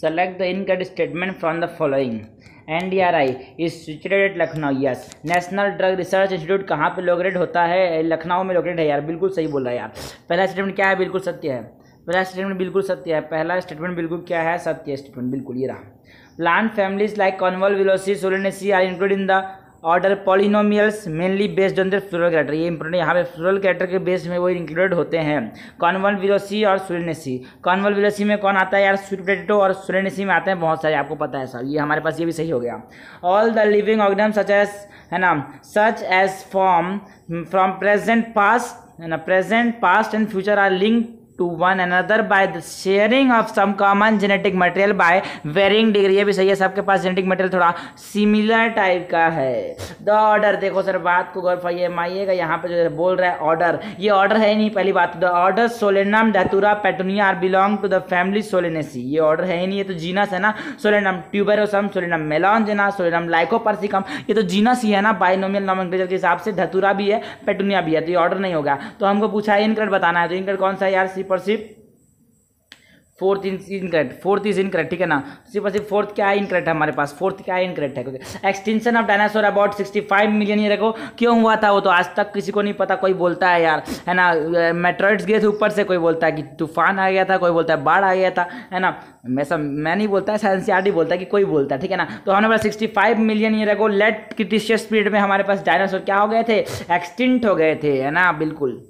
Select the incorrect statement from the following N D R I is situated Lucknow yes national drug research institute कहाँ पे located होता है लखनऊ में located है यार बिल्कुल सही बोल रहा है यार पहला स्टेटमेंट क्या है बिल्कुल सत्य है पहला स्टेटमेंट बिल्कुल सत्य है पहला स्टेटमेंट बिल्कुल क्या है सत्य स्टेटमेंट बिल्कुल ये रहा plant families like Convolvulaceae Solanaceae are include in the order Polemoniales mainly based on the floral character ये इंपॉर्टेंट यहाँ पे फ्लोरल कैरेक्टर के बेस में वो इंक्लूडेड होते हैं कॉन्वल विरोसी और सुरेनेसी कॉन्वल विरोसी में कौन आता है यार स्वीट पोटेटो और सुरेनेसी में आते हैं बहुत सारे आपको पता है सर ये हमारे पास ये भी सही हो गया all the living organism such as है ना such as form from present past है ना present past and future are link to one another by the sharing of some common genetic material by varying degree ये भी सही है सबके पास जेनेटिक मटेरियल थोड़ा सिमिलर टाइप का है द ऑर्डर देखो सर बात को गौर माइएगा यहाँ पे जो बोल रहा है ऑर्डर ये ऑर्डर है नहीं पहली बात the order Solanum Datura Petunia are belong to the family Solanaceae ये ऑर्डर है ही नहीं ये तो जीनस है ना Solanum tuberosum Solanum melongena Solanum lycopersicum ये तो जीनस ही है ना बाइनोमियल नॉमेनक्लेचर के हिसाब से धतुरा भी है पेटोनिया भी है तो ये ऑर्डर नहीं होगा तो हमको पूछा है इनकरेक्ट बताना है तो इनकरेक्ट कौन सा यार सी सिर्फ fourth in incorrect fourth is incorrect ठीक है ना सिर्फ सिर्फ फोर्थ क्या है इनकरेक्ट है हमारे पास फोर्थ क्या है इनकरेक्ट है extinction of dinosaur about 65 million year को क्यों हुआ था वो तो आज तक किसी को नहीं पता कोई बोलता है यार है ना मेट्रॉइड्स गए थे ऊपर से कोई बोलता है कि तूफान आ गया था कोई बोलता है बाढ़ आ गया था है ना वैसा मैं नहीं बोलता है एनसीआरटी बोलता है कि कोई बोलता है ठीक है ना तो हमारे पास सिक्सटी फाइव मिलियन ईयर को लेट क्रिटिशियस पीरियड में हमारे पास डायनासोर क्या हो गए थे एक्सटिंट हो गए थे है ना बिल्कुल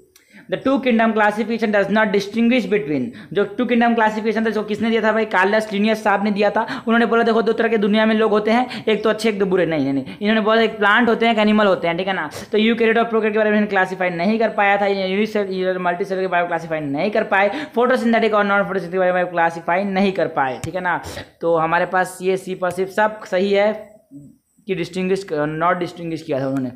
the two kingdom classification does not distinguish between जो टू किंगडम क्लासिफिकेशन था जो किसने दिया था भाई कार्लस लिनियस साहब ने दिया था उन्होंने बोला देखो दो तरह के दुनिया में लोग होते हैं एक तो अच्छे एक तो बुरे नहीं नहीं इन्होंने बोला एक प्लांट होते हैं एक एनिमल होते हैं ठीक है ना तो यू कैरेट और प्रोकेट के बारे में क्लासीफाई नहीं कर पाया था मल्टी सेल के बारे में क्लासीफाई नहीं कर पाए फोटो सिंथेटिक और नॉन फोटो के बारे में क्लासीफाई नहीं कर पाए ठीक है ना तो हमारे पास ये सी पर सिर्फ सब सही है कि डिस्टिंग्विश नॉट डिस्टिंग्विश किया था उन्होंने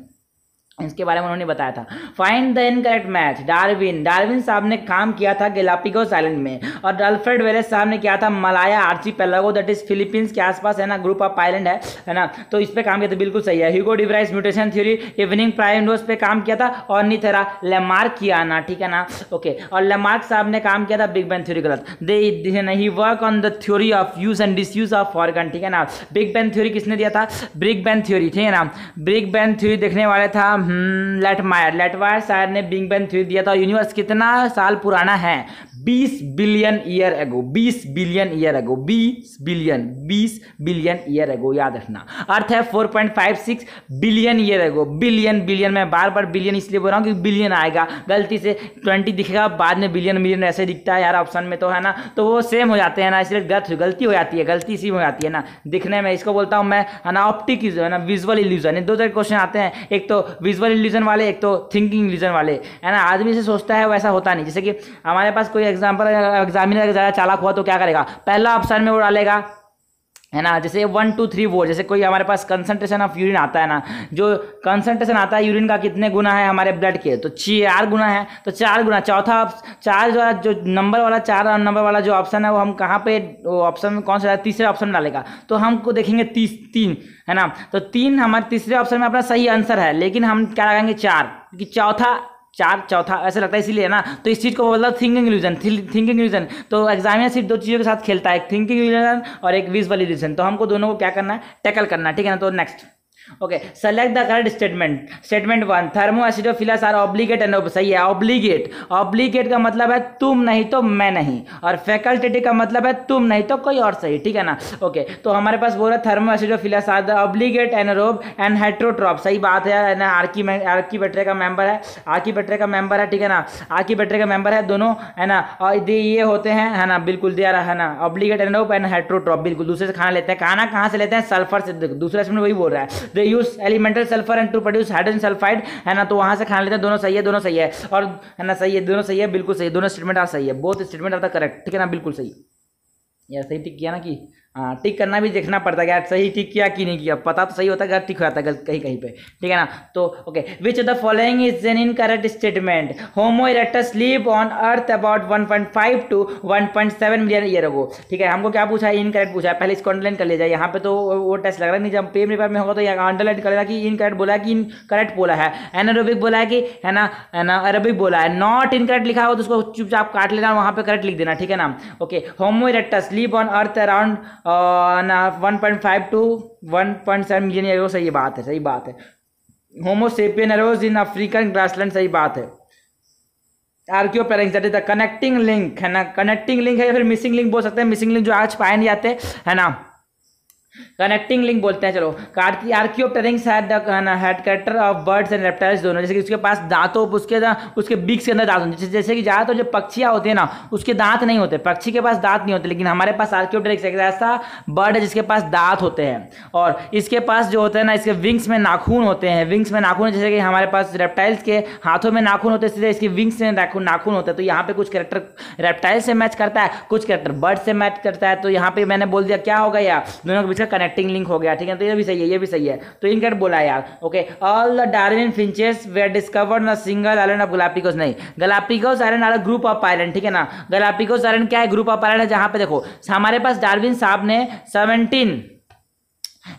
इसके बारे में उन्होंने बताया था find the incorrect match Darwin Darwin साहब ने काम किया था गेलापिगोस साइलेंट में और अल्फ्रेड वेरेस साहब ने किया था Malaya archipelago that is Philippines के आसपास है ना ग्रुप ऑफ आइलैंड है है ना तो इस पर काम किया था बिल्कुल सही है Hugo de Vries mutation theory evening primrose पे काम किया था और निथेरा लेमार्क किया ना ठीक है ना ओके और लेमार्क साहब ने काम किया था बिग बैन थ्योरी गलत they he work on the theory of use and disuse of organ ठीक है ना बिग बैन थ्योरी किसने दिया था ब्रिग बैन थ्योरी ठीक है ना ब्रिग बैन थ्योरी देखने वाले था हम्म, लेट मायर शायर ने बिंग बैन थ्योरी दिया था यूनिवर्स कितना साल पुराना है बीस बिलियन ईयर एगो बीस बिलियन ईयर एगो बीस बिलियन बीस बिलियन ईयर एगो याद रखना अर्थ है four point five six billion year ago billion billion मैं बार बार बिलियन इसलिए बोल रहा हूँ कि बिलियन आएगा गलती से ट्वेंटी दिखेगा बाद में बिलियन मिलियन ऐसे दिखता है यार ऑप्शन में तो है ना तो वो सेम हो जाते हैं ना इसलिए गलत गलती हो जाती है गलती सी हो जाती है ना दिखने में इसको बोलता हूँ मैं है ना ऑप्टिक है ना विजुअल इल्यूजन दो तरह क्वेश्चन आते हैं एक तो विजुअल इल्यूजन वाले एक तो थिंकिंग इल्यूजन वाले है ना आदमी से सोचता है वैसा होता नहीं जैसे कि हमारे पास कोई एग्जाम्पल एग्जामिनर ज़्यादा चालाक हुआ तो क्या करेगा पहला ऑप्शन में वो डालेगा है ना जैसे वन टू थ्री फोर जैसे कोई हमारे पास कंसंट्रेशन ऑफ यूरिन आता है ना जो कंसंट्रेशन आता है यूरिन का कितने गुना है हमारे ब्लड के तो चार गुना है तो चार गुना चौथा चार जो जो नंबर वाला चार नंबर वाला जो ऑप्शन है वो हम कहाँ पे ऑप्शन में कौन सा तीसरे ऑप्शन डालेगा तो हमको देखेंगे तीस तीन है ना तो तीन हमारे तीसरे ऑप्शन में अपना सही आंसर है लेकिन हम क्या लगाएंगे चार क्योंकि चौथा चार चौथा ऐसा लगता है इसलिए ना तो इस चीज़ को बोलता है थिंकिंग रीजन थिंकिंग रीजन तो में सिर्फ दो चीज़ों के साथ खेलता है एक थिंकिंग रीजन और एक विजुअल रीजन तो हमको दोनों को क्या करना है टैकल करना है ठीक है ना तो next okay select the correct statement statement one thermoacidophiles are obligate and सही है ऑब्लिगेट ऑब्लिगेट का मतलब है तुम नहीं तो मैं नहीं और फैकल्टेटिव का मतलब है तुम नहीं तो कोई और सही ठीक है ना ओके okay, तो हमारे पास बोल रहा है thermoacidophiles are the obligate anaerobe and heterotroph सही बात है ना आर्की आर्की बेटरे का मेंबर है आर्की बेटरे का मेंबर है ठीक है ना आर्की बेटरे का मेंबर है दोनों है ना और ये होते हैं है ना बिल्कुल दिया रहा है ना ऑब्लिगेट एनरोब एंड हेट्रोट्रॉप बिल्कुल दूसरे से खाना लेते हैं खाना कहाँ से लेते हैं सल्फर से दूसरा स्टेटमेंट वही बोल रहा है they use elemental sulphur and to produce hydrogen sulphide है ना तो वहां से खान लेते हैं दोनों सही है दोनों सही है और है ना सही है दोनों सही है बिल्कुल सही है दोनों स्टेटमेंट आप सही है बहुत स्टेटमेंट आता करेक्ट ठीक है ना बिल्कुल सही यार सही ठीक किया ना कि हाँ टिक करना भी देखना पड़ता है यार सही टिक किया कि नहीं किया पता तो सही होता है टिक हो जाता है कहीं कहीं पे ठीक है ना तो okay which the following is an correct statement Homo erectus live on earth about 1.5 to 1.7 million year हो ठीक है हमको क्या पूछा है इनकरेक्ट पूछा है पहले इसको अंडरलाइन कर लिया जाए यहाँ पे तो वो टेस्ट लग रहा है जब पेपर पेपर में होगा तो यहाँ अंडरलाइन करेगा कि इनकरेक्ट बोला है कि इनकरेक्ट बोला है एनारोबिक बोला है कि है ना अरबिक बोला है नॉट इनकरेक्ट लिखा हो तो उसको चुपचाप काट लेना वहाँ पे करेक्ट लिख देना ठीक है ना okay Homo erectus live on earth around one point five to one point seven million year सही बात है सही बात है Homo sapien arose in African grassland सही बात है आरक्यो पैरेंट द कनेक्टिंग लिंक है ना कनेक्टिंग लिंक है या फिर मिसिंग लिंक बोल सकते हैं मिसिंग लिंक जो आज पाए नहीं जाते है ना कनेक्टिंग लिंक बोलते हैं चलो Archaeopteryx had had character of birds and reptiles दोनों जैसे कि उसके पास दांतों उसके दा, uh, उसके बिक्स के अंदर दांत होते हैं जैसे कि ज़्यादातर तो जो पक्षियाँ होती है ना उसके दांत नहीं होते पक्षी के पास दांत नहीं होते लेकिन हमारे पास आर्कियोप्टेरिक्स एक ऐसा बर्ड है जिसके पास दांत होते हैं और इसके पास जो होता है ना इसके विंग्स में नाखून होते हैं विंग्स में नाखून जैसे कि हमारे पास रेप्टाइल्स के हाथों में नाखून होते हैं इसलिए इसके विंग्स में नाखून होते हैं तो यहाँ पे कुछ करेक्टर रेप्टाइल से मैच करता है कुछ करेक्टर बर्ड से मैच करता है तो यहाँ पे मैंने बोल दिया क्या होगा यार दोनों के बीच अच्छा कनेक्टिंग लिंक हो गया ठीक है तो ये भी सही है ये भी सही है तो इनके बोला यार okay all the Darwin finches were discovered on single island of Galapagos नहीं Galapagos island are group of island ठीक है ना गलापिकोस आयलैंड क्या है ग्रुप ऑफ आयलैंड है जहां पे देखो हमारे पास डार्विन साहब ने सेवनटीन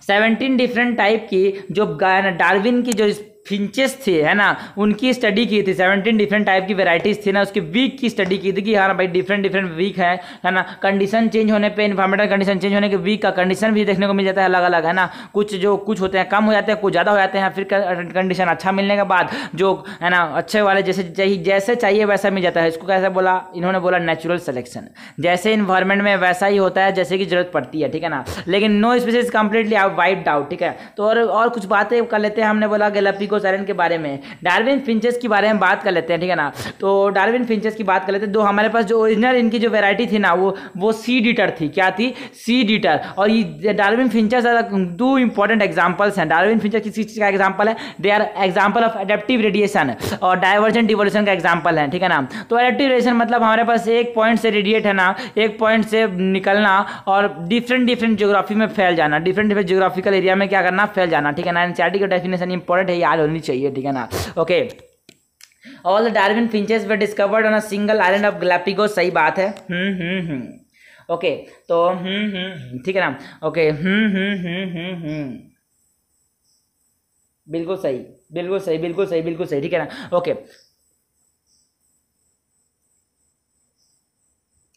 सेवनटीन डिफरेंट टाइप की जो डार्विन की जो फिंचेस थे है ना उनकी स्टडी की थी सेवनटीन डिफरेंट टाइप की वेराइटीज़ थी ना उसके वीक की स्टडी की थी कि हाँ भाई डिफरेंट डिफरेंट वीक है है ना कंडीशन चेंज होने पे इन्वायरमेंटल कंडीशन चेंज होने के वीक का कंडीशन भी देखने को मिल जाता है अलग अलग है ना कुछ जो कुछ होते हैं कम हो जाते हैं कुछ ज़्यादा हो जाते हैं फिर कंडीशन अच्छा मिलने के बाद जो है ना अच्छे वाले जैसे चाहिए जैसे चाहिए वैसा मिल जाता है इसको कैसे बोला इन्होंने बोला नेचुरल सेलेक्शन जैसे इन्वायरमेंट में वैसा ही होता है जैसे कि जरूरत पड़ती है ठीक है ना लेकिन no species completely out wiped out ठीक है तो और, कुछ बातें कर लेते हैं हमने बोला को कोसाइन के बारे में डार्विन फिंचेस के बारे में बात कर लेते हैं ठीक है ना तो डार्विन फिंचेस की बात कर लेते हैं दो हमारे पास जो ओरिजिनल इनकी जो वेराइटी थी ना वो वो सी डिटर थी क्या थी सी डिटर और ये डार्विन फिंचर्स दो इंपॉर्टेंट एग्जाम्पल्स हैं डार्विन फिंचर किस चीज़ का एग्जाम्पल है they are example of adaptive radiation और डायवर्जन डिवोल्यूशन का एग्जाम्पल है ठीक है ना तो एडेप्टिव रेडिएशन मतलब हमारे पास एक पॉइंट से रेडिएट है ना एक पॉइंट से निकलना और डिफरेंट डिफरेंट जियोग्राफी में फैल जाना डिफरेंट डिफरेंट जियोग्राफिकल एरिया में क्या करना फैल जाना ठीक है ना एनसीआरटी का डेफिनेशन इंपॉर्टेंट है याद हो करनी चाहिए ठीक है ना okay all the Darwin finches were discovered on a single island of Galapagos सही बात है हम्म हम्म हम्म ओके तो हम्म हम्म ठीक है ना ओके हम्म, हम्म हम्म हम्म हम्म बिल्कुल सही बिल्कुल सही बिल्कुल सही बिल्कुल सही ठीक है ना ओके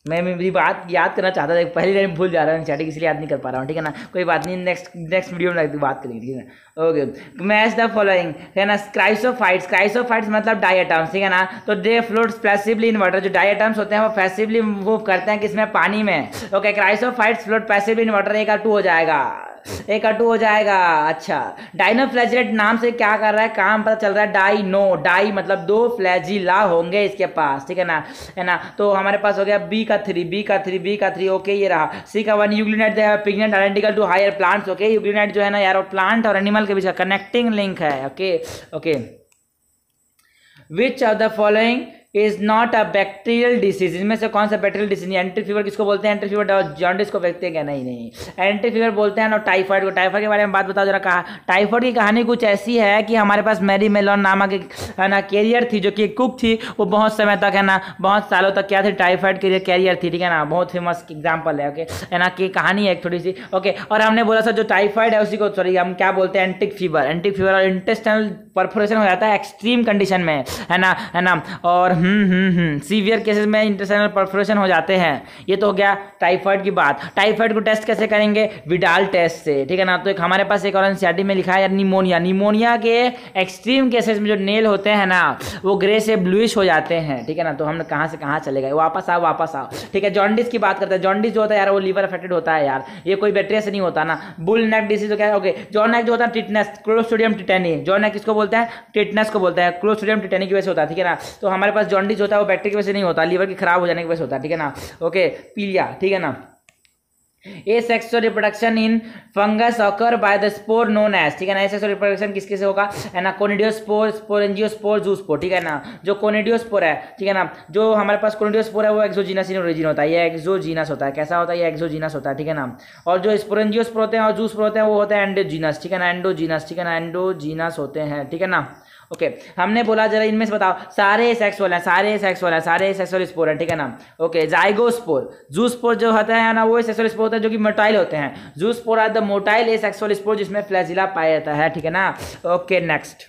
मैं मेरी बात याद करना चाहता था पहली टाइम भूल जा रहा हूँ चैटिंग इसलिए याद नहीं कर पा रहा हूँ ठीक है ना कोई बात नहीं नेक्स्ट नेक्स्ट वीडियो में बात करेंगे ठीक है ना ओके मैच द फॉलोइंग है ना chrysophytes chrysophytes मतलब डायटम्स ठीक है ना तो they float passively in water जो डायटम्स होते हैं वो पैसिवली मूव करते हैं किसमें पानी में okay chrysophytes float passively in water एक टू हो जाएगा एक अटू हो जाएगा अच्छा डाइनो फ्लैजिलेट नाम से क्या कर रहा है काम पता चल रहा है डाई नो डाई मतलब दो फ्लैजिला होंगे इसके पास ठीक है ना है ना तो हमारे पास हो गया बी का थ्री बी का थ्री बी का थ्री ओके ये रहा सी का one Euglenoid pigment identical to higher plants okay Euglenoid जो है ना यार वो प्लांट और एनिमल के बीच कनेक्टिंग लिंक है okay okay which of the following is not a bacterial disease इनमें से कौन सा बैक्टीरियल डिसीज एंट्री फीवर किसको बोलते हैं एंट्री फीवर जॉन्डिस को व्यक्ति हैं क्या नहीं नहीं एंट्री फीवर बोलते हैं और टाइफाइड को टाइफाइड के बारे में बात बताओ जरा कहा टाइफाइड की कहानी कुछ ऐसी है कि हमारे पास मैरी मेलॉन नामक है ना कैरियर थी जो कि कुक थी वो बहुत समय तक है ना बहुत सालों तक क्या थी टाइफाइड के कैरियर थी ठीक है ना बहुत फेमस एग्जाम्पल है ओके है ना कि कहानी है एक थोड़ी सी ओके और हमने बोला सर जो टाइफाइड है उसी को सॉरी हम क्या बोलते हैं एंटिक फीवर एंटिक फीवर और इंटेस्टनल परफोरेशन हो जाता है एक्सट्रीम कंडीशन में है ना है ना और सीवियर हम्म, केसेस हम्म, हम्म। में इंटरसनल परफ्यूरेशन हो जाते हैं ये तो हो गया टाइफाइड की बात टाइफाइड को टेस्ट कैसे करेंगे विडाल टेस्ट से ठीक है ना तो एक हमारे पास एक और एनसीआरटी में लिखा है यार निमोनिया निमोनिया के एक्सट्रीम केसेस में जो नेल होते हैं ना वो ग्रे से ब्लूइश हो जाते हैं ठीक है ना तो हम कहाँ से कहाँ चले गए वापस आओ वापस आओ ठीक है जॉन्डिस की बात करते हैं जॉन्डिस जो होता है यार वो लीवर अफेक्टेड होता है यार ये कोई बैक्टीरिया से नहीं होता ना बुल नेक डिसीज क्या ओके जॉन नेक जो होता है tetanus Clostridium tetani John neck किसको बोलते हैं टिटनेस को बोलते हैं क्लोस्टोडियम टिटेनी की वजह से होता है ठीक है ना तो हमारे पास जॉन्डिस होता है वो बैक्टेरिया की वजह से नहीं होता लीवर के खराब हो जाने की वजह से होता है ठीक है ना ओके पीलिया ठीक है ना asexual reproduction in fungus occur by the spore known as ठीक है ना ए सेक्सुअल रिप्रोडक्शन किसके से होगा है ना कोनिडियोस्पोर जू स्पोर ठीक है ना जो कोनिडियोस्पोर है ठीक है ना जो हमारे पास कोनिडियोस्पोर है वो एक्सोजीनस इन ओरिजिन होता है ये एक्सोजीनस होता है कैसा होता है ये एक्सोजीनस होता है ठीक है ना और जो स्पोरेंजियोस्पोर होते हैं और स्पोर होते हैं वो होता है एंडोजीनस ठीक है ना एंडोजीनस ठीक है ना एंडोजीनस होते हैं ठीक है ना ओके हमने बोला जरा इनमें से बताओ सारे सेक्सुअल हैं सारे सेक्सुअल हैं सारे सेक्सुअल स्पोर हैं ठीक है ना ओके जाइगोस्पोर जू स्पोर जो होता है ना वो सेक्सुअल स्पोर होता है जो कि मोटाइल होते हैं zoospore are the motile asexual spore जिसमें फ्लैजिला पाया जाता है ठीक है ना okay next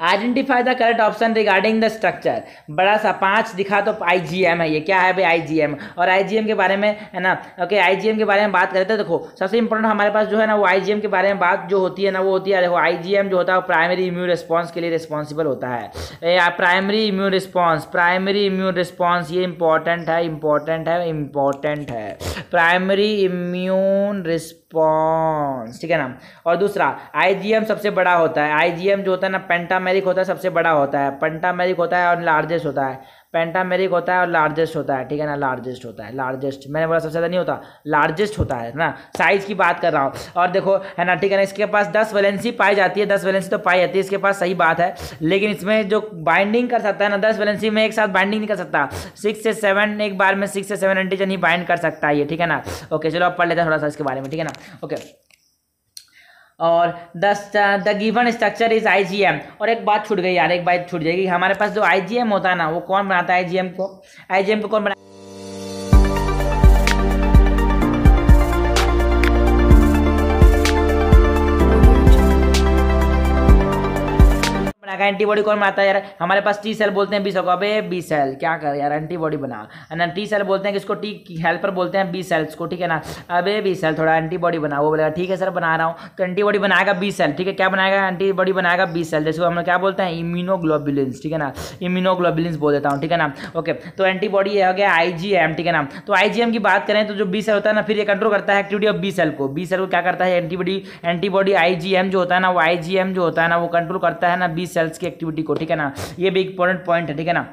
identify the correct option regarding the structure बड़ा सा पाँच दिखा तो आईजीएम है ये क्या है भाई आईजीएम और आईजीएम के बारे में है ना ओके आईजीएम के बारे में बात करें तो देखो सबसे इंपॉर्टेंट हमारे पास जो है ना वो आईजीएम के बारे में बात जो होती है ना वो होती है देखो आईजीएम जो होता है वो प्राइमरी इम्यून रिस्पॉन्स के लिए रिस्पॉन्सिबल होता है या primary immune response primary immune response ये इंपॉर्टेंट है इंपॉर्टेंट है इंपॉर्टेंट है प्राइमरी इम्यून रिस्पॉन्स रिस्पॉन्स ठीक है ना और दूसरा आईजीएम सबसे बड़ा होता है आईजीएम जो होता है ना पेंटामेरिक होता है सबसे बड़ा होता है पेंटामेरिक होता है और लार्जेस्ट होता है पेंटामेरिक होता है और लार्जेस्ट होता है ठीक है ना लार्जेस्ट होता है लार्जेस्ट मैंने बोला सबसे ज़्यादा नहीं होता लार्जेस्ट होता है ना साइज की बात कर रहा हूँ और देखो है ना ठीक है ना इसके पास दस वैलेंसी पाई जाती है दस वैलेंसी तो पाई जाती है इसके पास सही बात है लेकिन इसमें जो बाइंडिंग कर सकता है ना दस वैलेंसी में एक साथ बाइंडिंग नहीं कर सकता सिक्स से सेवन एक बार में सिक्स से सेवन एंटीजन ही बाइंड कर सकता है ये ठीक है ना ओके चलो अब पढ़ लेते हैं थोड़ा सा इसके बारे में ठीक है ना ओके और दस the given structure is M और एक बात छूट गई यार एक बात छूट जाएगी हमारे पास जो एम होता है ना वो कौन बनाता है एम को एम को कौन बना बनाकर एंटीबॉडी कौन बनाता है यार हमारे पास टी सेल बोलते हैं बी सेल को अबे बी सेल क्या कर यार एंटीबॉडी बना टी सेल बोलते हैं किसको टी हेल्पर बोलते हैं बी सेल्स को ठीक है ना अबे बी सेल थोड़ा एंटीबॉडी बना वो बोलेगा ठीक है सर बना रहा हूँ तो एंटीबॉडी बनाएगा बी सेल ठीक है क्या बनाएगा एंटीबॉडी बनाएगा बी सेल जैसे हम क्या बोलते हैं इम्यूनोग्लोबुलेंस ठीक है ना इम्यूनोग्लोबुलेंस बोल देता हूँ ठीक है ना ओके तो एंटीबॉडी हो गया आईजीएम ठीक है ना तो आईजीएम की बात करें तो जो बी सेल होता है ना फिर ये कंट्रोल करता है एक्टिविटी ऑफ बी सेल को बी सेल को क्या करता है एंटीबॉडी एंटीबॉडी आईजीएम जो होता है ना वो आईजीएम जो होता है ना वो कंट्रोल करता है ना बी सेल सेल्स की एक्टिविटी को ठीक है ना ये भी इंपॉर्टेंट पॉइंट है ठीक है ना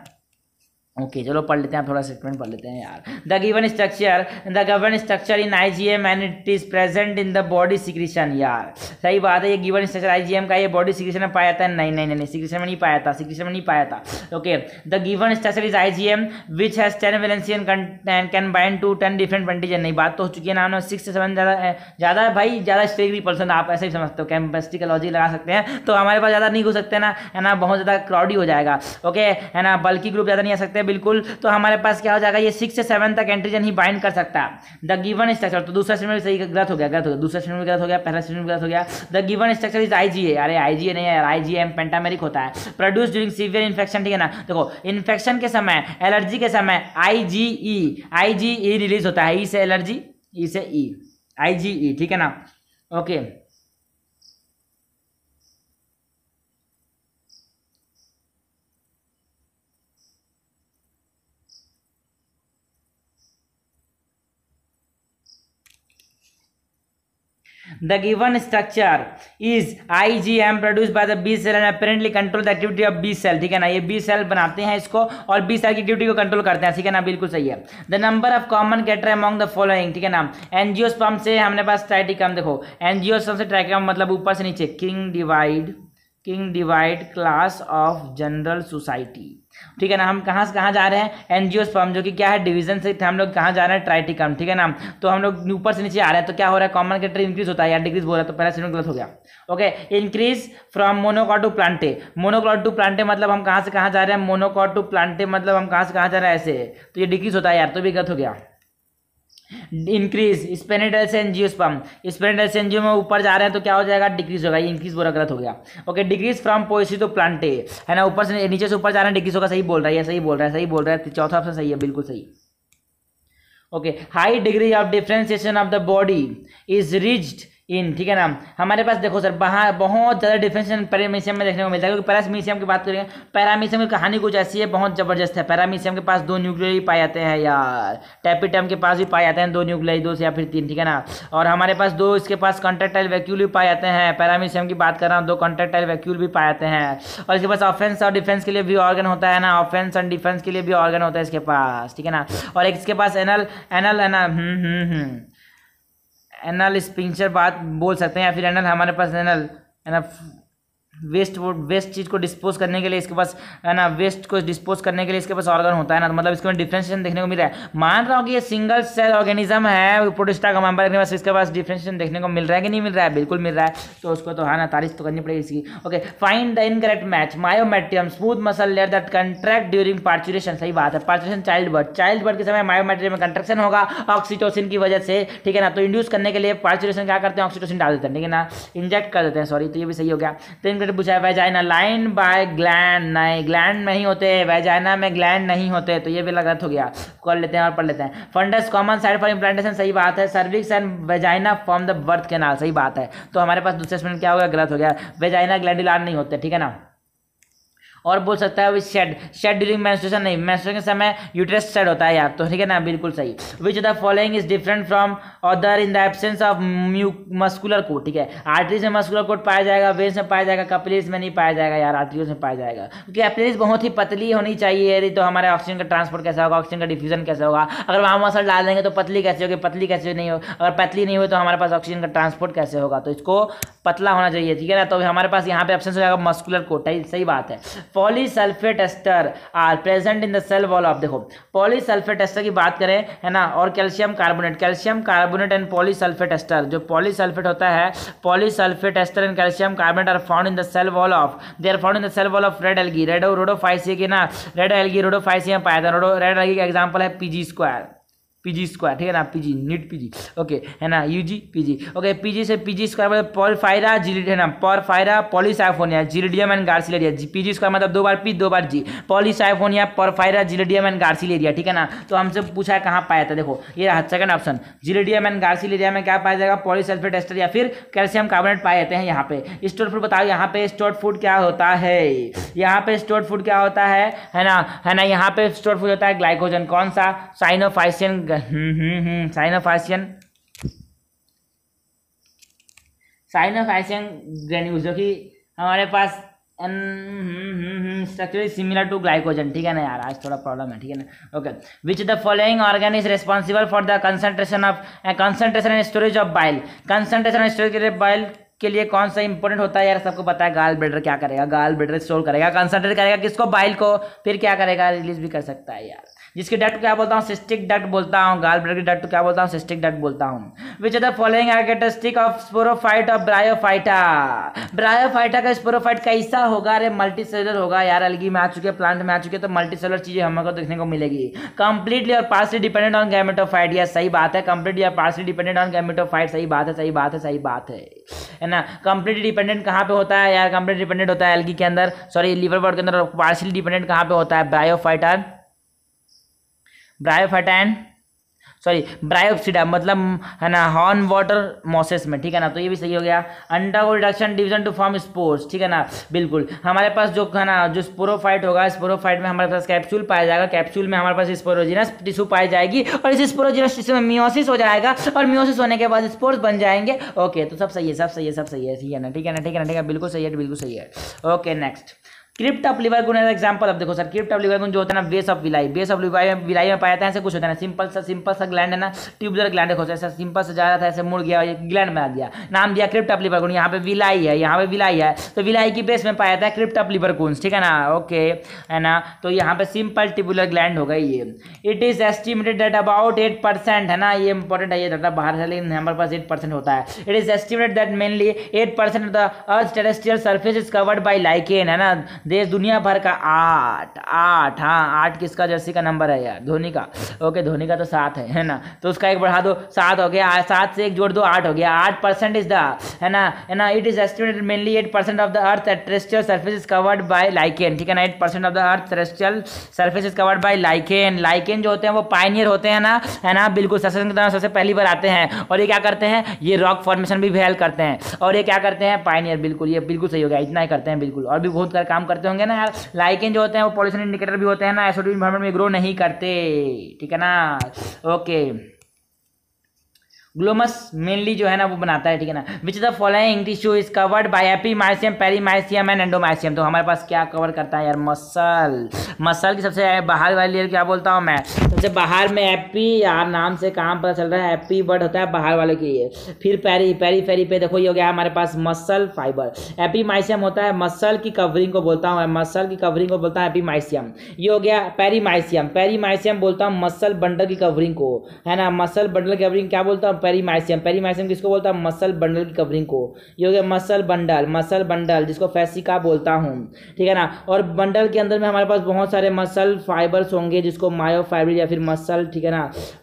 ओके okay, चलो पढ़ लेते हैं थोड़ा स्टेटमेंट पढ़ लेते हैं यार the given structure the given structure in I G M and it is present in the body secretion यार सही बात है ये गिवन स्ट्रक्चर आईजीएम का ये बॉडी सिक्रीशन में पाया था नहीं नहीं नहीं सिक्रीशन में नहीं पाया था सिक्रीशन में नहीं पाया था okay the given structure is M which has ten valencies can bind to ten different antigen नहीं बात तो हो चुकी है ना सिक्स से सेवन ज़्यादा ज़्यादा भाई ज़्यादा भी पर्सन आप ऐसे ही समझते हो कैम्पस्टी का लॉजिक लगा सकते हैं तो हमारे पास ज़्यादा नहीं घुस सकते ना है ना बहुत ज़्यादा क्राउडी हो जाएगा ओके है ना बल्कि ग्रुप ज़्यादा नहीं आ सकते बिल्कुल तो हमारे पास क्या हो जाएगा ये सिक्स से सेवन तक एंट्रीजन ही बाइंड कर सकता है द गिवन स्ट्रक्चर तो दूसरा स्टेटमेंट सही गलत हो गया गलत हो गया दूसरा स्टेटमेंट गलत हो गया पहला स्टेटमेंट गलत हो गया the given structure is I G A अरे आई जी ए नहीं आई जी एम पेंटामेरिक होता है प्रोड्यूस ड्यूरिंग सीवियर इन्फेक्शन ठीक है ना देखो इन्फेक्शन के समय एलर्जी के समय आई G E I G E release होता है ई e से एलर्जी ई e से ई आई जी ई ठीक है ना okay okay. The given structure is IgM produced by the B cell and apparently control the activity of B cell ठीक है ना ये B cell बनाते हैं इसको और B cell की activity को control करते हैं ठीक है ना बिल्कुल सही है The number of common cater among the following ठीक है ना एनजियोस्पर्म से हमने पास ट्राइटिकम देखो एनजियोस्पर्म से ट्राइटिकम मतलब ऊपर से नीचे king divide king divide class of general society ठीक है ना हम कहाँ से कहाँ जा रहे हैं एनजीओ फॉर्म जो कि क्या है डिवीजन से हम लोग कहाँ जा रहे हैं ट्राइटिकम ठीक है ना तो हम लोग ऊपर से नीचे आ रहे हैं तो क्या हो रहा है कॉमन कैटर इंक्रीज होता है या डिक्रीज हो रहा है तो पहला स्टेटमेंट गलत हो गया okay increase from monocot to Plantae monocot to Plantae मतलब हम कहाँ से कहाँ जा रहे हैं मोनोकॉट टू प्लांटे मतलब हम कहाँ से कहाँ जा रहे हैं ऐसे तो ये डिक्रीज होता है यार तो भी गलत हो गया इंक्रीज स्पेनेडल्स एंड जियोस्पम स्पेनेटल से जियो में ऊपर जा रहे हैं तो क्या हो जाएगा डिक्रीज होगा इंक्रीज बोला गलत हो गया ओके डिक्रीज फ्रॉम पोइसी तो प्लांटे है ना ऊपर से नीचे से ऊपर जा रहे हैं डिक्रीज होगा सही बोल रहा है सही बोल रहा है सही बोल रहा है चौथा ऑप्शन सही है बिल्कुल सही okay high degree of differentiation of the body is reached in ठीक है ना हमारे पास देखो सर वहाँ बहुत ज़्यादा डिफरेंशन पैरामीशियम में देखने को मिलता है क्योंकि पैरामीशियम की बात करेंगे पैरामीशियम की कहानी कुछ ऐसी है बहुत ज़बरदस्त है पैरामीशियम के पास दो न्यूक्लियर ही पाए जाते हैं यार टैपिटम के पास भी पाए जाते हैं दो न्यूक्लियर दो से या फिर तीन ठीक है ना और हमारे पास दो इसके पास कॉन्ट्रेक्टाइल वैक्यूल भी पाए जाते हैं पैरामीशियम की बात कर रहा हूँ दो कॉन्ट्रेक्टाइल वैक्यूल भी पाए जाते हैं और इसके पास ऑफेंस और डिफेंस के लिए भी ऑर्गन होता है ना ऑफेंस एंड डिफेंस के लिए भी ऑर्गन होता है इसके पास ठीक है ना और इसके पास anal anal anal anal sphincter बात बोल सकते हैं या फिर एनल हमारे पास एनल एनल वेस्ट वो वेस्ट चीज़ को डिस्पोज करने के लिए इसके पास है ना वेस्ट को डिस्पोज करने के लिए इसके पास ऑर्गन होता है ना तो मतलब इसके में डिफ्रेंशिएशन देखने को मिल रहा है मान रहा हूँ कि ये सिंगल सेल ऑर्गेनिज्म है प्रोटिस्टा का मेम्बर के पास इसके पास डिफ्रेंशिएशन देखने को मिल रहा है कि नहीं मिल रहा है बिल्कुल मिल रहा है तो उसको तो है ना तारीफ तो करनी पड़ेगी इसकी okay find the incorrect match myometrium smooth muscle layer that contract during parturition सही बात है parturition child birth child birth के समय मायोमेट्रियम में कंट्रक्शन होगा ऑक्सीटोसिन की वजह से ठीक है ना तो इंड्यूस करने के लिए पार्चुरेशन क्या करते हैं ऑक्सीटोसिन डाल देते हैं ठीक है ना इंजेक्ट कर देते हैं सॉरी तो ये भी सही हो गया तो इनके कैरेक्टर तो पूछा है वेजाइना लाइन बाय ग्लैंड नहीं ग्लैंड नहीं होते वेजाइना में ग्लैंड नहीं होते तो ये भी गलत हो गया कर लेते हैं और पढ़ लेते हैं fundus common side for implantation सही बात है cervix and vagina form the birth canal सही बात है तो हमारे पास दूसरे स्टूडेंट क्या हो गया गलत हो गया वेजाइना ग्लैंडुलार नहीं होते ठीक है ना और बोल सकता है शेड शेड ड्यूरिंग मैंस्ट्रेशन नहीं मैंस्ट्रेशन के समय यूट्रस शेड होता है यार तो ठीक है ना बिल्कुल सही which the following is different from other in the absence of muscular coat ठीक है आर्टरीज में मस्कुलर कोट पाया जाएगा वेन्स में पाया जाएगा कपिलिस में नहीं पाया जाएगा यार आर्टरीज में पाया जाएगा क्योंकि कपिलिस बहुत ही पतली होनी चाहिए यदि तो हमारे ऑक्सीजन का ट्रांसपोर्ट कैसा होगा ऑक्सीजन का डिफ्यूजन कैसा होगा अगर वहाँ मसल डाल देंगे तो पतली कैसे होगी पतली कैसे नहीं हो अगर पतली नहीं हुई तो हमारे पास ऑक्सीजन का ट्रांसपोर्ट कैसे होगा तो इसको पतला होना चाहिए ठीक है ना तो हमारे पास यहाँ पे ऑप्शन हो जाएगा मस्कुलर कोट सही बात है polysulphate ester are present in the cell wall of देखो पॉलीसल्फेट एस्टर की बात करें है ना और calcium carbonate calcium carbonate and polysulphate ester जो पॉलीसल्फेट होता है polysulphate ester and calcium carbonate are found in the cell wall of they are found in the cell wall of red algae rhodo Rhodophyceae की ना red algae Rhodophyceae में पाया था red algae का example है PG square PG square ठीक है ना पीजी नीट जी ओके है ना यूजी पीजी ओके पीजी से पीजी स्क्वायर मतलब फायरा जी है ना Porphyra Polysiphonia Gelidium and Gracilaria PG square मतलब दो बार पी दो बार जी पॉल फायरा जीरोडियम एंड गार्सिलेरिया ठीक है ना तो हमसे पूछा है कहाँ पाया था देखो ये रहा second option Gelidium and Gracilaria में क्या पाया जाएगा पॉलीसल्फेट एस्टर या फिर कैल्शियम कार्बोनेट पाए जाते हैं यहाँ पे स्टोर फूड बताओ यहाँ पे स्टोर फूड क्या होता है यहाँ पे स्टोर फूड क्या होता है है ना है ना यहाँ पे स्टोर फूड होता है ग्लाइकोजन कौन सा cyanophycean cyanophycean cyanophycean granules जो कि हमारे पास स्ट्रक्चर सिमिलर टू ग्लाइकोजन ठीक है ना यार आज थोड़ा प्रॉब्लम है ठीक है ना okay which the following organ is responsible for the concentration of concentration and storage of bile concentration and storage of bile के लिए कौन सा इंपॉर्टेंट होता है यार सबको पता है गाल ब्लेडर क्या करेगा गाल ब्लेडर स्टोर करेगा कंसनट्रेट करेगा किसको बाइल को फिर क्या करेगा रिलीज भी कर सकता है यार जिसके डट को क्या बोलता हूँ सिस्टिक डट बोलता हूँ गाल ब्लड के डट को क्या बोलता हूँ सिस्टिक डट बोलता हूँ which are the following characteristic of sporophyte of Bryophyta Bryophyta का स्पोरोफाइट कैसा होगा अरे मल्टी सेलर होगा यार अलगी में आ चुके प्लांट में आ चुके तो मल्टी सेलर चीज़ें को देखने को मिलेगी कंप्लीटली और पार्सली डिपेंडेंट ऑन फाइट या सही बात है कंप्लीटली और पार्सली डिपेंडेंट ऑन फाइट सही बात है सही बात है सही बात है है ना कंप्लीटली डिपेंडेंट कहाँ पे होता है यार कंप्लीट डिपेंडेंट होता है एलगी के अंदर सॉरी लिवर बर्ड के अंदर पार्सली डिपेंडेंट कहाँ पे होता है ब्रायोफाइटर ब्रायोफाटैन सॉरी ब्रायोप्सिडा मतलब है ना हॉर्न वाटर मोसेस में ठीक है ना तो ये भी सही हो गया अंडा को reduction division to form spores ठीक है ना बिल्कुल हमारे पास जो है ना जो स्पोरोफाइट होगा स्पोरोफाइट में हमारे पास कैप्सूल पाया जाएगा कैप्सूल में हमारे पास स्पोरोजिनस टिश्यू पाई जाएगी और इस स्पोरोजिनस टिश्यू में मियोसिस हो जाएगा और मियोसिस होने के बाद स्पोर्स बन जाएंगे ओके तो सब सही है सब सही है सब सही है सही है ना ठीक है ना ठीक है ना ठीक है बिल्कुल सही है बिल्कुल सही है okay next crypt of Lieberkühn example अब देखो सर क्रिप्ट ऑफ लिवर गुण जो होता है ना base of villi base of villi में विलाई में पाया था ऐसे कुछ होता है ना सिंपल सा सिंपल सा ग्लैंड है ना ट्यूबुलर ग्लैंड देखो ऐसा सिंपल सा जा रहा था ऐसे मुड़ गया ग्लैंड में आ गया नाम दिया क्रिप्ट ऑफ लिवर गुण यहाँ पे विलाई है यहाँ पे विलाई है तो विलाई की बेस में पाया था क्रिप्ट ऑफ लिवर गुन्स ठीक है ना ओके है ना तो यहाँ पे सिंपल ट्यूबुलर ग्लैंड हो गई ये it is estimated that about eight percent है ना ये इंपॉर्टेंट है ये डाटा बाहर से लेकिन हमारे पास एट परसेंट होता है it is estimated that mainly eight percent of the earth terrestrial surface is covered by lichen है ना देश दुनिया भर का आठ आठ हाँ आठ किसका जर्सी का नंबर है यार धोनी का ओके धोनी का तो सात है है ना तो उसका एक बढ़ा दो सात हो गया सात से एक जोड़ दो आठ हो गया आठ परसेंट इज द है ना है ना it is estimated mainly eight percent of the earth terrestrial surface is covered by lichen ठीक है ना eight percent of the earth terrestrial surface is covered by lichen lichen जो होते हैं वो पाइनियर होते हैं ना है ना बिल्कुल ससेशन की तरह सबसे पहली बार आते हैं और ये क्या करते हैं ये रॉक फॉर्मेशन भी हेल्प करते हैं और ये क्या करते हैं पाइनियर बिल्कुल ये बिल्कुल सही हो गया इतना ही करते हैं बिल्कुल और भी बहुत सारे काम करते होंगे ना यार लाइकेन जो होते हैं वो पॉल्यूशन इंडिकेटर भी होते हैं ना एसोडी इन्वायरमेंट में ग्रो नहीं करते ठीक है ना ओके ग्लोमस मेनली जो है ना वो बनाता है ठीक है ना which the following tissue is covered by epimysium mysium and endomysium तो हमारे पास क्या कवर करता है यार मसल मसल की सबसे बाहर वाली लेयर क्या बोलता हूँ मैं सबसे बाहर में एपी यार नाम से काम पता चल रहा है एपी वर्ड होता है बाहर वालों के लिए फिर पैरी पैरी फेरी पे देखो ये हो गया हमारे पास मसल फाइबर एपी माइसियम होता है मसल की कवरिंग को बोलता हूँ मसल की कवरिंग को बोलता हूँ एपी माइसियम ये हो गया पेरी पेरी पेरीमाइसियम बोलता हूँ मसल बंडल की कवरिंग को है ना मसल बंडल की कवरिंग क्या बोलता हूँ पेरीमाइसियम पेरीमाइसियम किसको बोलता है मसल बंडल की कवरिंग को ये हो गया मसल बंडल मसल बंडल जिसको फैसिका बोलता हूँ ठीक है ना और बंडल के अंदर में हमारे पास बहुत सारे मसल फाइबर्स होंगे जिसको मायो फाइबर या फिर मसल ठीक है ना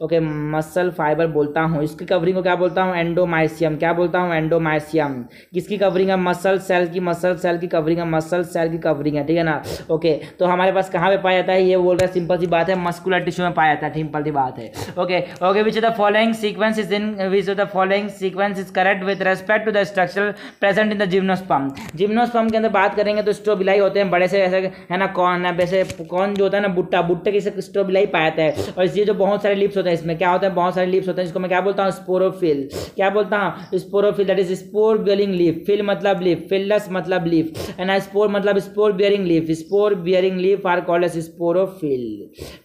ओके मसल फाइबर बोलता हूँ इसकी कवरिंग को क्या बोलता हूँ एंडोमाइसियम क्या बोलता हूँ एंडोमाइसियम किसकी कवरिंग है मसल सेल की मसल सेल की कवरिंग है मसल सेल की कवरिंग है ठीक है ना ओके तो हमारे पास कहाँ पे पाया जाता है ये बोल रहा है सिंपल सी बात है मस्कुलर टिश्यू में पाया जाता है सिंपल सी बात है okay okay which the following sequence is in following uh, which of the following sequence is correct with respect to the structural present in the gymnosperm gymnosperm के अंदर बात करेंगे तो स्ट्रोबिलाई होते हैं बड़े से ऐसे है ना कौन है वैसे कौन जो होता है ना बुट्टा बुट्टे की स्ट्रोबिलाई पाया जाता है और इसलिए जो बहुत सारे लिप्स होते हैं इसमें क्या होता है बहुत सारे लिप्स होते हैं जिसको मैं क्या बोलता हूँ स्पोरोफिल क्या बोलता हूँ sporophyll that is spore bearing leaf phyll मतलब लीफ फिलस मतलब लीफ ना स्पोर मतलब spore bearing leaf spore bearing leaf are called as sporophyll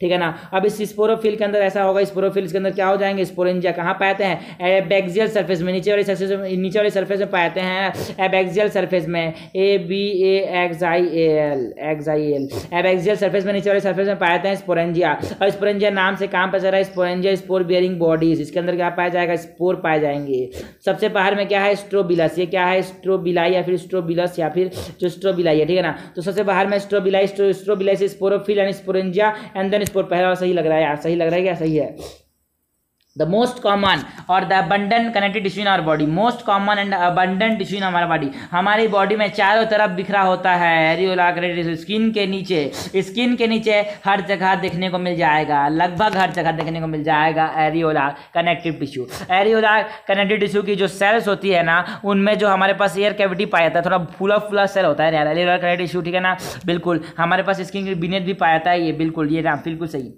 ठीक है ना अब इस स्पोरोफिल के अंदर ऐसा होगा स्पोरोफिल के अंदर क्या हो जाएंगे स्पोरेंजिया कहाँ पाए जाते हैं हैं एबेक्सियल सरफेस में नीचे वाले सरफेस में नीचे वाले सरफेस में पाए जाते हैं एबेक्सियल सरफेस में A B A X I A L X I L abaxial surface में नीचे वाले सरफेस में पाए जाते हैं स्पोरेंजिया और स्पोरेंजिया नाम से काम पता रहा है स्पोरेंजिया स्पोर बियरिंग बॉडीज इसके अंदर क्या पाया जाएगा स्पोर पाए जाएंगे सबसे बाहर में क्या है स्ट्रोबिलस ये क्या है स्ट्रोबिलाई या फिर स्ट्रोबिलस या फिर जो स्ट्रोबिलाई है ठीक है ना तो सबसे बाहर में strobili strobili sporophyll and sporangia and then spore पहला सही लग रहा है यार सही लग रहा है क्या सही है द मोस्ट कॉमन और the abundant connective tissue in our body most common and abundant tissue in हमारा बॉडी हमारी बॉडी में चारों तरफ बिखरा होता है एरियोला स्किन के नीचे स्किन के नीचे हर जगह देखने को मिल जाएगा लगभग हर जगह देखने को मिल जाएगा areolar connective tissue areolar connective tissue की जो सेल्स होती है ना उनमें जो हमारे पास एयर कैविटी पाया जाता है थोड़ा फूला फूला सेल होता है एरियोला कनेक्टिव टिश्यू ठीक है ना बिल्कुल हमारे पास स्किन के बिनेट भी पाया जाता है ये बिल्कुल ये ना बिल्कुल सही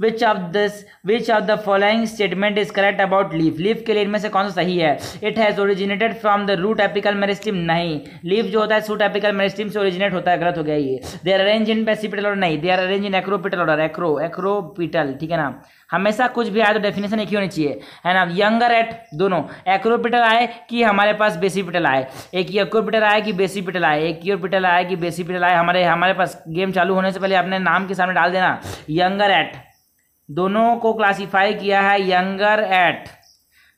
which of this which of the following statement is correct about leaf leaf के लिए इनमें से कौन सा सही है it has originated from the root apical meristem नहीं लीफ जो होता है सूट एपिकल मेरिस्टिम से ओरिजिनेट होता है गलत हो गया ये दे आर अरेंज इन पेसिपिटल और नहीं they are arrange in acropetal और एक्रो एक्रोपिटल ठीक है ना हमेशा कुछ भी आए तो डेफिनेशन एक ही होनी चाहिए है ना यंगर एट दोनों एक्रोपिटल आए कि हमारे पास बेसिपिटल आए एक एक्रोपिटल आए कि बेसिपिटल आए एक यूरपिटल आए कि बेसिपिटल आए हमारे हमारे पास गेम चालू होने से पहले अपने नाम के सामने डाल देना यंगर एट दोनों को क्लासीफाई किया है यंगर एट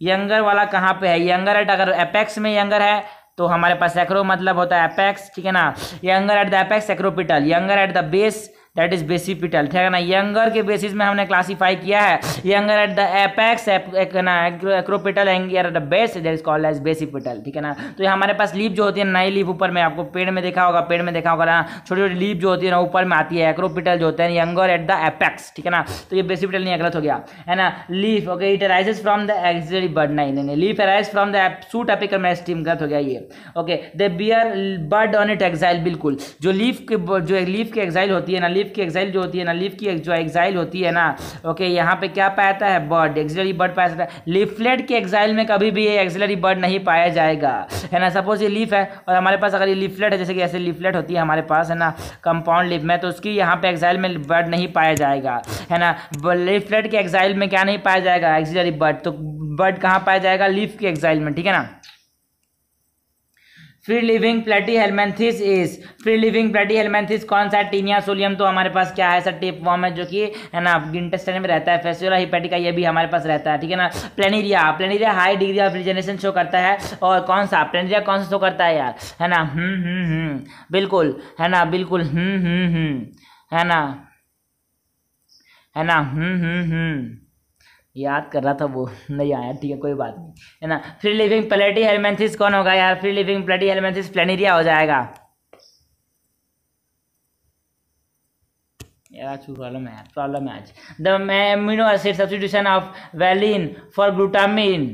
यंगर वाला कहाँ पे है यंगर एट अगर एपेक्स में यंगर है तो हमारे पास एक्रो मतलब होता है एपेक्स ठीक है ना younger at the apex acropetal younger at the base that is basipetal ठीक है ना यंगर के बेसिस में हमने क्लासीफाई किया है younger at the apex acropetal younger at the base that is called as basipetal ठीक है ना तो हमारे पास लीप जो होती है नई लीप ऊपर में आपको पेड़ में देखा होगा पेड़ में देखा होगा ना छोटी छोटी लीप जो होती है ना ऊपर में आती है एक्रोपिटल जो होते हैं यंगर एट द एपेक्स ठीक है ना तो ये बेसिपिटल नहीं गलत हो गया है ना leaf okay it arise from the axillary bud नहीं नहीं leaf arise from the shoot apical meristem गलत हो गया ये okay the bear bud on it axil बिल्कुल जो लीफ के जो लीफ की एक्साइल होती है ना लीफ की एक्साइल जो होती है ना लीफ की जो एक्साइल होती है ना ओके यहाँ पे क्या पाया जाता है बर्ड एक्सिलरी बर्ड पाया जाता है लीफलेट के एक्साइल में कभी भी ये एक्सिलरी बर्ड नहीं पाया जाएगा है ना सपोज ये लीफ है और हमारे पास अगर ये लीफलेट है जैसे कि ऐसे लीफलेट होती है हमारे पास है ना कंपाउंड लिप में तो उसकी यहाँ पे एक्साइल में बर्ड नहीं पाया जाएगा है ना लीफलेट के एक्साइल में क्या नहीं पाया जाएगा एक्सिलरी बर्ड तो बर्ड कहाँ पाया जाएगा लीफ के एक्साइल में ठीक है ना free living Platyhelminthes is free living Platyhelminthes कौन सा टीनिया सोलियम तो हमारे पास क्या है सर टेप फॉर्म है जो कि है ना इंटेस्टाइन में रहता है फेस्यूला हिपेटिका ये भी हमारे पास रहता है ठीक है ना Planaria Planaria high degree of regeneration show करता है और कौन सा प्लेनेरिया कौन सा शो करता है यार है ना हम्म हम्म हम्म बिल्कुल है ना बिल्कुल हम्म हम्म हम्म है ना है ना हम्म हम्म हम्म याद कर रहा था वो नहीं आया ठीक है कोई बात नहीं है ना फ्री लिविंग प्लेटी हेलमेंथिस कौन होगा यार free living Platyhelminthes Planaria हो जाएगा प्रॉब्लम है प्रॉब्लम है आज the amino acid substitution of valine for glutamine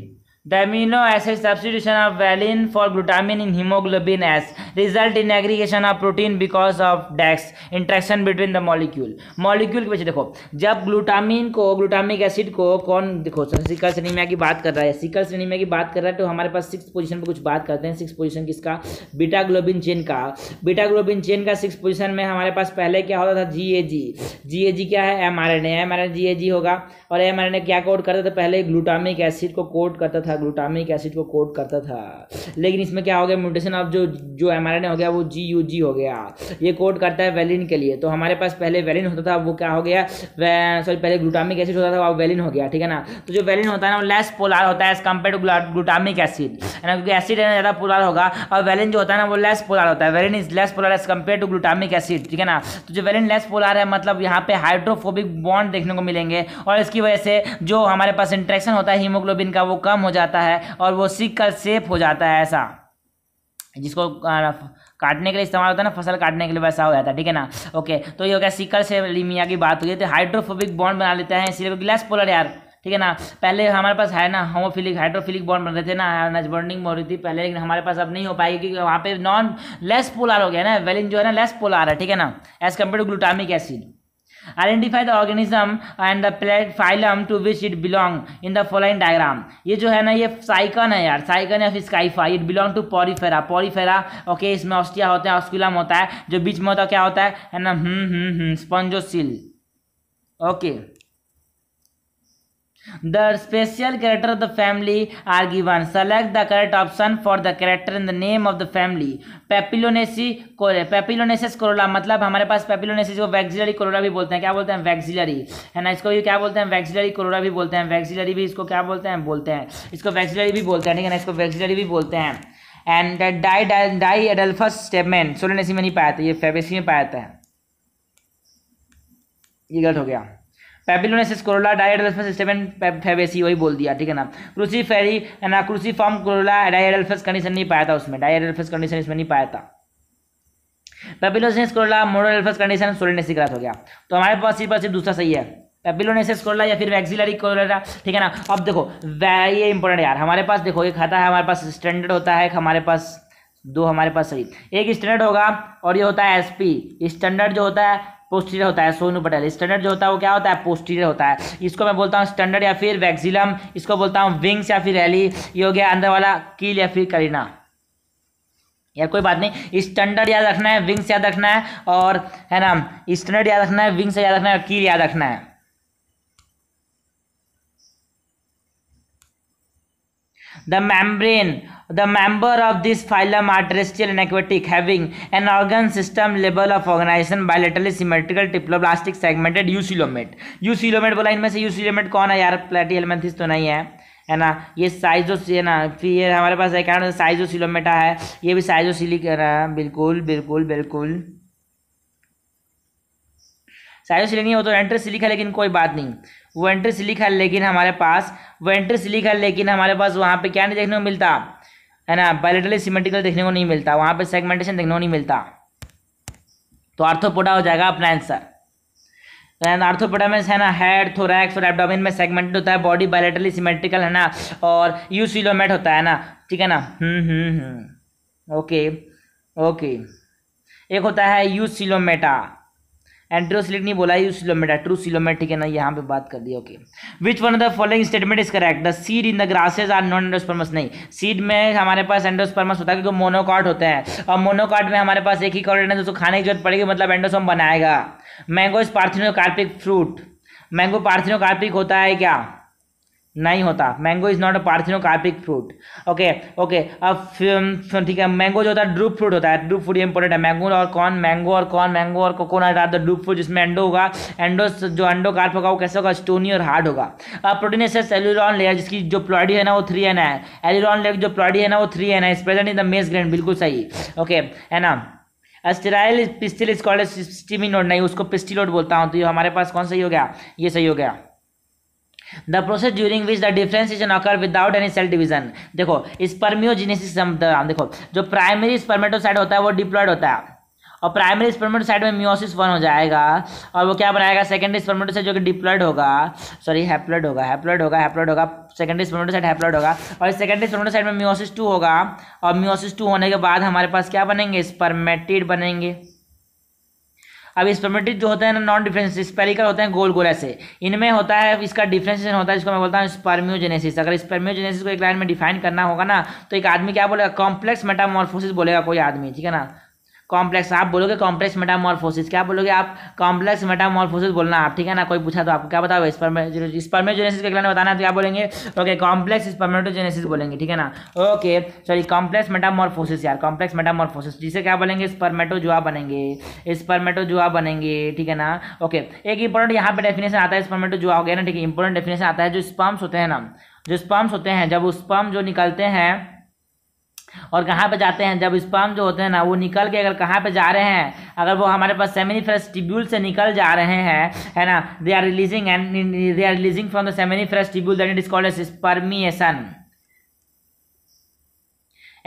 the amino acid substitution of valine for glutamine in haemoglobin S result in aggregation of protein because of डैक्स interaction between the molecule molecule के पीछे देखो जब glutamine को glutamic acid को कौन देखो sickle सिनेमिया की बात कर रहा है सिकल सिनेमिया की बात कर रहा है तो हमारे पास सिक्स पोजिशन पर कुछ बात करते हैं सिक्स पोजिशन किसका बीटा ग्लोबिन चेन का बीटा ग्लोबिन चेन का सिक्स पोजिशन में हमारे पास पहले क्या होता था जी A ji G A G क्या है M R N A M R N G A G होगा और एम आर एन ए क्या कोड करता था पहले ग्लूटामिक एसिड को कोड करता था था ग्लूटामिक एसिड को कोट करता था लेकिन इसमें क्या हो गया म्यूटेशन अब जो जो एम हो गया वो जी यू जी हो गया ये कोट करता है वेलिन के लिए तो हमारे पास पहले वेलिन होता था वो क्या हो गया सॉरी पहले ग्लूटामिक एसिड होता था वो वेलिन हो गया ठीक है ना तो जो वेलिन होता है ना वो लेस पोलार होता है as compare to glutamic acid है ना क्योंकि एसिड है ना ज़्यादा पोलार होगा और वेलिन जो होता है ना वो लेस पोलार होता है valine is less polar as compare to glutamic acid ठीक है ना तो जो वेलिन लेस पोलार है मतलब यहाँ पे हाइड्रोफोबिक बॉन्ड देखने को मिलेंगे और इसकी वजह से जो हमारे पास इंट्रैक्शन होता है हीमोग्लोबिन का वो कम हो जाता है जाता है और वो सीख कर सेफ हो जाता है ऐसा जिसको काटने के लिए इस्तेमाल होता है ना फसल काटने के लिए वैसा हो जाता है ठीक है ना ओके तो ये हो गया सिकल से लिमिया की बात हो गई तो हाइड्रोफोबिक बॉन्ड बना लेते हैं इसलिए ग्लास पोलर यार ठीक है ना पहले हमारे पास है ना होमोफिलिक हाइड्रोफिलिक बॉन्ड बन रहे थे ना नज बॉन्डिंग हो रही थी पहले लेकिन हमारे पास अब नहीं हो पाएगी क्योंकि वहाँ पे नॉन लेस पोलर हो गया ना वेलिन जो है ना लेस पोलर है ठीक है ना as compare to glutamic acid identify the organism and the plate phylum to which it belong in the following diagram ये जो है ना ये साइकन है यार Sycon of Scypha it belong to Porifera Porifera okay इसमें ऑस्टिया होता है ऑस्कुलम होता है जो बीच में होता है क्या होता है ना hmm hmm spongocoel hmm, okay okay. The special character of the family are given select the correct option for the character in the name of the family Papilionaceae कोरे पेपिलोनेसिस कोरोला मतलब हमारे पास पेपिलोनेसिस को वैक्सिलरी कोरोला भी बोलते हैं क्या बोलते हैं वैक्सिलरी है ना इसको भी क्या बोलते हैं वैक्सिलरी कोरोला भी बोलते हैं वैक्सिलरी भी इसको क्या बोलते हैं बोलते हैं इसको वैक्सिलरी भी बोलते हैं ठीक है ना इसको वैक्सिलरी भी बोलते हैं and di diadelphous stamen Solanaceae में नहीं पाया था ये फेबेसी में पाया था ये गलत हो गया पेपिलोनेसिस कोरोला डायडल्फस स्टेपन फेवेसी वही बोल दिया ठीक है ना क्रूसी फेरी है ना cruciform corolla diadelphous condition नहीं पाया था उसमें डायडल्फस कंडीशन इसमें नहीं पाया था papilionaceous corolla monadelphous condition Solanaceae गलत हो गया तो हमारे पास सिर्फ सिर्फ दूसरा सही है पेपिलोनेसिस कोरोला या फिर वैक्सिलरी कोरोला ठीक है ना अब देखो ये इंपॉर्टेंट यार हमारे पास देखो ये खाता है हमारे पास स्टैंडर्ड होता है हमारे पास दो हमारे पास सही एक स्टैंडर्ड होगा और ये होता है एसपी स्टैंडर्ड जो होता है पोस्टीरियर होता है सोनू पटेल स्टैंडर्ड जो होता है वो क्या होता है पोस्टीरियर होता है इसको मैं बोलता हूँ स्टैंडर्ड या फिर वैक्सिलम इसको बोलता हूँ विंग्स या फिर रैली ये हो गया अंदर वाला कील या फिर करीना यार कोई बात नहीं स्टैंडर्ड याद रखना है विंग्स याद रखना है और है ना स्टैंडर्ड याद रखना है विंग्स याद रखना है कील याद रखना है the membrane the member of this phylum are terrestrial and aquatic having an organ system level of organization bilaterally symmetrical diploblastic segmented eucoelomate eucoelomate बोला इनमें से यूसिलोमेट कौन है यार प्लेटी एलमेंथिस तो नहीं है है ना ये साइजो है ना फिर ये हमारे पास है क्या साइजो सिलोमेटा है ये भी साइजो सिलिक बिल्कुल बिल्कुल बिल्कुल साइजो सिलिक नहीं वो तो एंट्रेसिलिक है लेकिन कोई बात नहीं वेंट्रिस लिखा लेकिन हमारे पास वेंट्रिस लिखा लेकिन हमारे पास वहाँ पे क्या नहीं देखने को मिलता है ना बायोलिटली सिमेट्रिकल देखने को नहीं मिलता वहाँ पे सेगमेंटेशन देखने को नहीं मिलता तो आर्थोपोडा हो जाएगा अपना आंसर आर्थोपोडा में है ना हेड थोरैक्स और एबडोमिन में सेगमेंटेड होता है बॉडी बायोलिटली सिमेट्रिकल है ना और यूसिलोमेट होता है ना ठीक है ना हम्म ओके हम्म, ओके हम्म। एक होता है यूसिलोमेटा एंट्रोसिलिक नहीं बोला यू सिलोमेटा ट्रू सिलोमेट ठीक है ना यहाँ पे बात कर दी okay which one of the following statement is correct the seed in the grasses are non endospermous नहीं सीड में हमारे पास एंडोस्पर्मस होता है क्योंकि मोनोकॉट होते हैं और मोनोकॉट में हमारे पास एक ही कॉर्ड है जो तो खाने की जरूरत पड़ेगी मतलब एंडोसोम बनाएगा mango is parthenocarpic fruit mango parthenocarpic होता है क्या नहीं होता mango is not a parthenocarpic fruit okay okay अब ठीक है मैंगो जो होता है ड्रूप फ्रूट होता है ड्रूप फ्रूट इंपॉर्टेंट है मैंगो और कॉर्न मैंगो और कॉर्न मैंगो और coconut are the drupe fruit जिसमें एंडो होगा एंडो जो एंडो कार्प होगा वो कैसे होगा स्टोनी और हार्ड होगा अब प्रोटीन है सेलुलॉन लेयर जिसकी जो प्लॉडी है ना वो थ्री एन है एलुलॉन लेयर जो प्लॉडी है ना वो थ्री एन है is present in the maize grain बिल्कुल सही ओके है ना a sterile pistil is called staminode नहीं उसको पिस्टिलोड बोलता हूँ तो ये हमारे पास कौन सही हो गया ये सही हो गया the process during which the differentiation occur without any cell division देखो स्पर्मियोजेनेसिस हाँ, देखो जो प्राइमरी स्पर्मेटोसाइड होता है वो डिप्लॉयड होता है और प्राइमरी स्पर्मेटोसाइड में मियोसिस वन हो जाएगा और वो क्या बनाएगा सेकेंडरी स्पर्मेटोसाइड जो कि डिप्लॉयड होगा सॉरी हैप्लॉयड होगा हैप्लॉयड होगा हैप्लॉयड होगा सेकेंडरी स्पर्मेटोसाइड हैप्लॉयड होगा और सेकेंडरी स्पर्मेटोसाइड में मियोसिस टू होगा और मियोसिस टू होने के बाद हमारे पास क्या बनेंगे स्पर्मेटिड बनेंगे अब स्पर्मेटिक जो होते हैं ना नॉन डिफ्रेंस स्पेरिकल होते हैं गोल गोल ऐसे इनमें होता है इसका डिफ्रेंसिएशन होता है जिसको मैं बोलता हूँ स्पर्म्योजेनेसिस अगर स्पर्म्योजेनेसिस को एक लाइन में डिफाइन करना होगा ना तो एक आदमी क्या बोलेगा कॉम्प्लेक्स मेटामॉर्फोसिस बोलेगा कोई आदमी ठीक है ना कॉम्प्लेक्स आप बोलोगे कॉम्प्लेक्स मेटामॉर्फोसिस क्या बोलोगे आप कॉम्प्लेक्स मेटामॉर्फोसिस बोलना आप ठीक है ना कोई पूछा तो आपको क्या बताओ स्पर्मेजोनेसिस स्पर्मेटोजेनेसिस के अगला बताना है तो क्या बोलेंगे ओके कॉम्प्लेक्स स्पर्मेटोजेनेसिस बोलेंगे ठीक है ना ओके सॉरी कॉम्प्लेक्स मेटामॉर्फोसिस यार कॉम्प्लेक्स मेटामॉर्फोसिस जिसे क्या बोलेंगे स्पर्मेटोजुआ बनेंगे जुआ बनेंगे ठीक है ना ओके एक इंपॉर्टेंट यहाँ पर डेफिनेशन आता है स्पर्मेटोजुआ हो गया ना ठीक है इंपॉर्टेंट डेफिनेशन आता है जो स्पम्स होते हैं ना जो स्पम्स होते हैं जब उस स्पम जो निकलते हैं और कहाँ पे जाते हैं जब स्पर्म जो होते हैं ना वो निकल के अगर कहाँ पे जा रहे हैं अगर वो हमारे पास सेमिनी टिब्यूल से निकल जा रहे हैं है ना they are releasing and they are releasing from the सेमिनी tubule that it is called as spermiation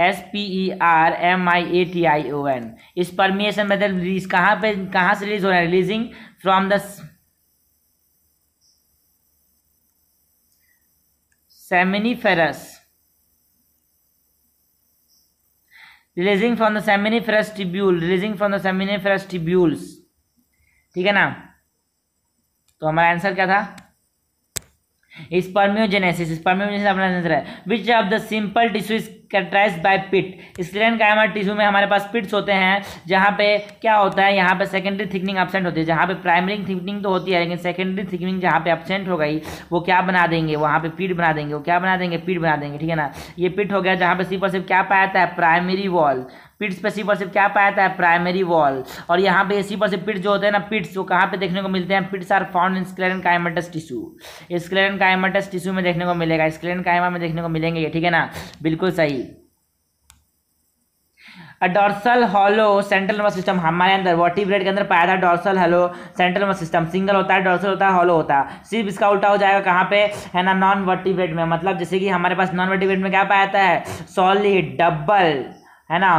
S P E R M I A T I O N spermiation spermiation release कहाँ पे कहाँ से रिलीज हो रहा है releasing from the seminiferous releasing from the seminiferous tubule releasing from the seminiferous tubules ठीक है ना तो हमारा आंसर क्या था स्पर्मियोजेनेसिस स्पर्मियोजेनेसिस अपना आंसर है which of the simple tissue is characterised by pit sclerenchyma tissue में हमारे पास पिट्स होते हैं जहाँ पे क्या होता है यहाँ पे सेकेंडरी थिकनिंग एबसेंट होती है जहाँ पे प्राइमरी थिकनिंग तो होती है लेकिन सेकेंडरी थिकनिंग जहाँ पे एबसेंट हो गई वो क्या बना देंगे वहाँ पे पिट बना देंगे वो क्या बना देंगे पिट बना देंगे ठीक है ना ये पिट हो गया जहाँ पे सिर्फ और सिर्फ क्या पाया जाता है प्राइमरी वॉल पिट्स पे सिर्फ और सिर्फ क्या पाया जाता है प्राइमरी वॉल और यहाँ पे सिर्फ और सिर्फ पिट्स जो होते हैं ना पिट्स वो कहाँ पे देखने को मिलते हैं pits are found in sclerenchymatous tissue sclerenchymatous tissue में देखने को मिलेगा स्क्लेरन कायमा में देखने को मिलेंगे ये ठीक है ना बिल्कुल सही dorsal hollow central nervous system हमारे अंदर ब्रेड के अंदर पाया था dorsal hollow central nervous system single होता है डॉर्सल होता है हॉलो होता है सिर्फ इसका उल्टा हो जाएगा कहाँ पे है ना नॉन ब्रेड में मतलब जैसे कि हमारे पास नॉन ब्रेड में क्या पाया जाता है सॉलिड डबल है ना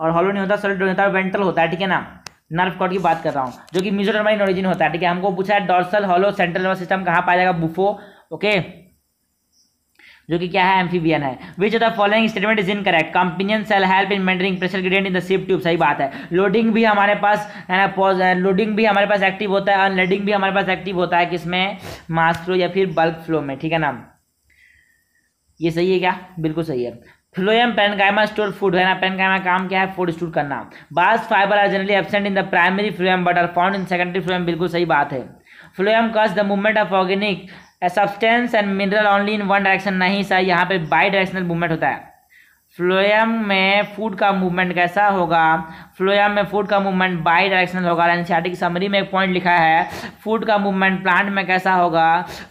और हॉलो नहीं होता सॉलिड होता है वेंटल होता है ठीक है ना नर्व कॉर्ड की बात कर रहा हूँ जो कि म्यूजोटर्माइन ओरिजिन होता है ठीक है हमको पूछा है dorsal hollow central nervous system कहाँ पाया जाएगा बुफो ओके जो कि क्या है एम्फीबियन है which the following statement is incorrect companion cell help in maintaining pressure gradient in the sieve tube सही बात है लोडिंग भी हमारे पास है ना लोडिंग भी हमारे पास एक्टिव होता है अनलोडिंग भी हमारे पास एक्टिव होता है किसमें मास फ्लो या फिर बल्क फ्लो में ठीक है ना ये सही है क्या बिल्कुल सही है फ्लोएम पेनकाइमा स्टोर फूड है ना पेनकाइमा काम क्या है फूड स्टोर करना bast fibre are generally absent in the primary phloem but are found in secondary phloem बिल्कुल सही बात है phloem cause the movement of organic substance and mineral only in one direction नहीं सर यहाँ पे by directional movement होता है phloem में फूड का मूवमेंट कैसा होगा फ्लोएम में फूड का मूवमेंट बाई डायरेक्शनल होगा एनसीआरटी की समरी में एक पॉइंट लिखा है फूड का मूवमेंट प्लांट में कैसा होगा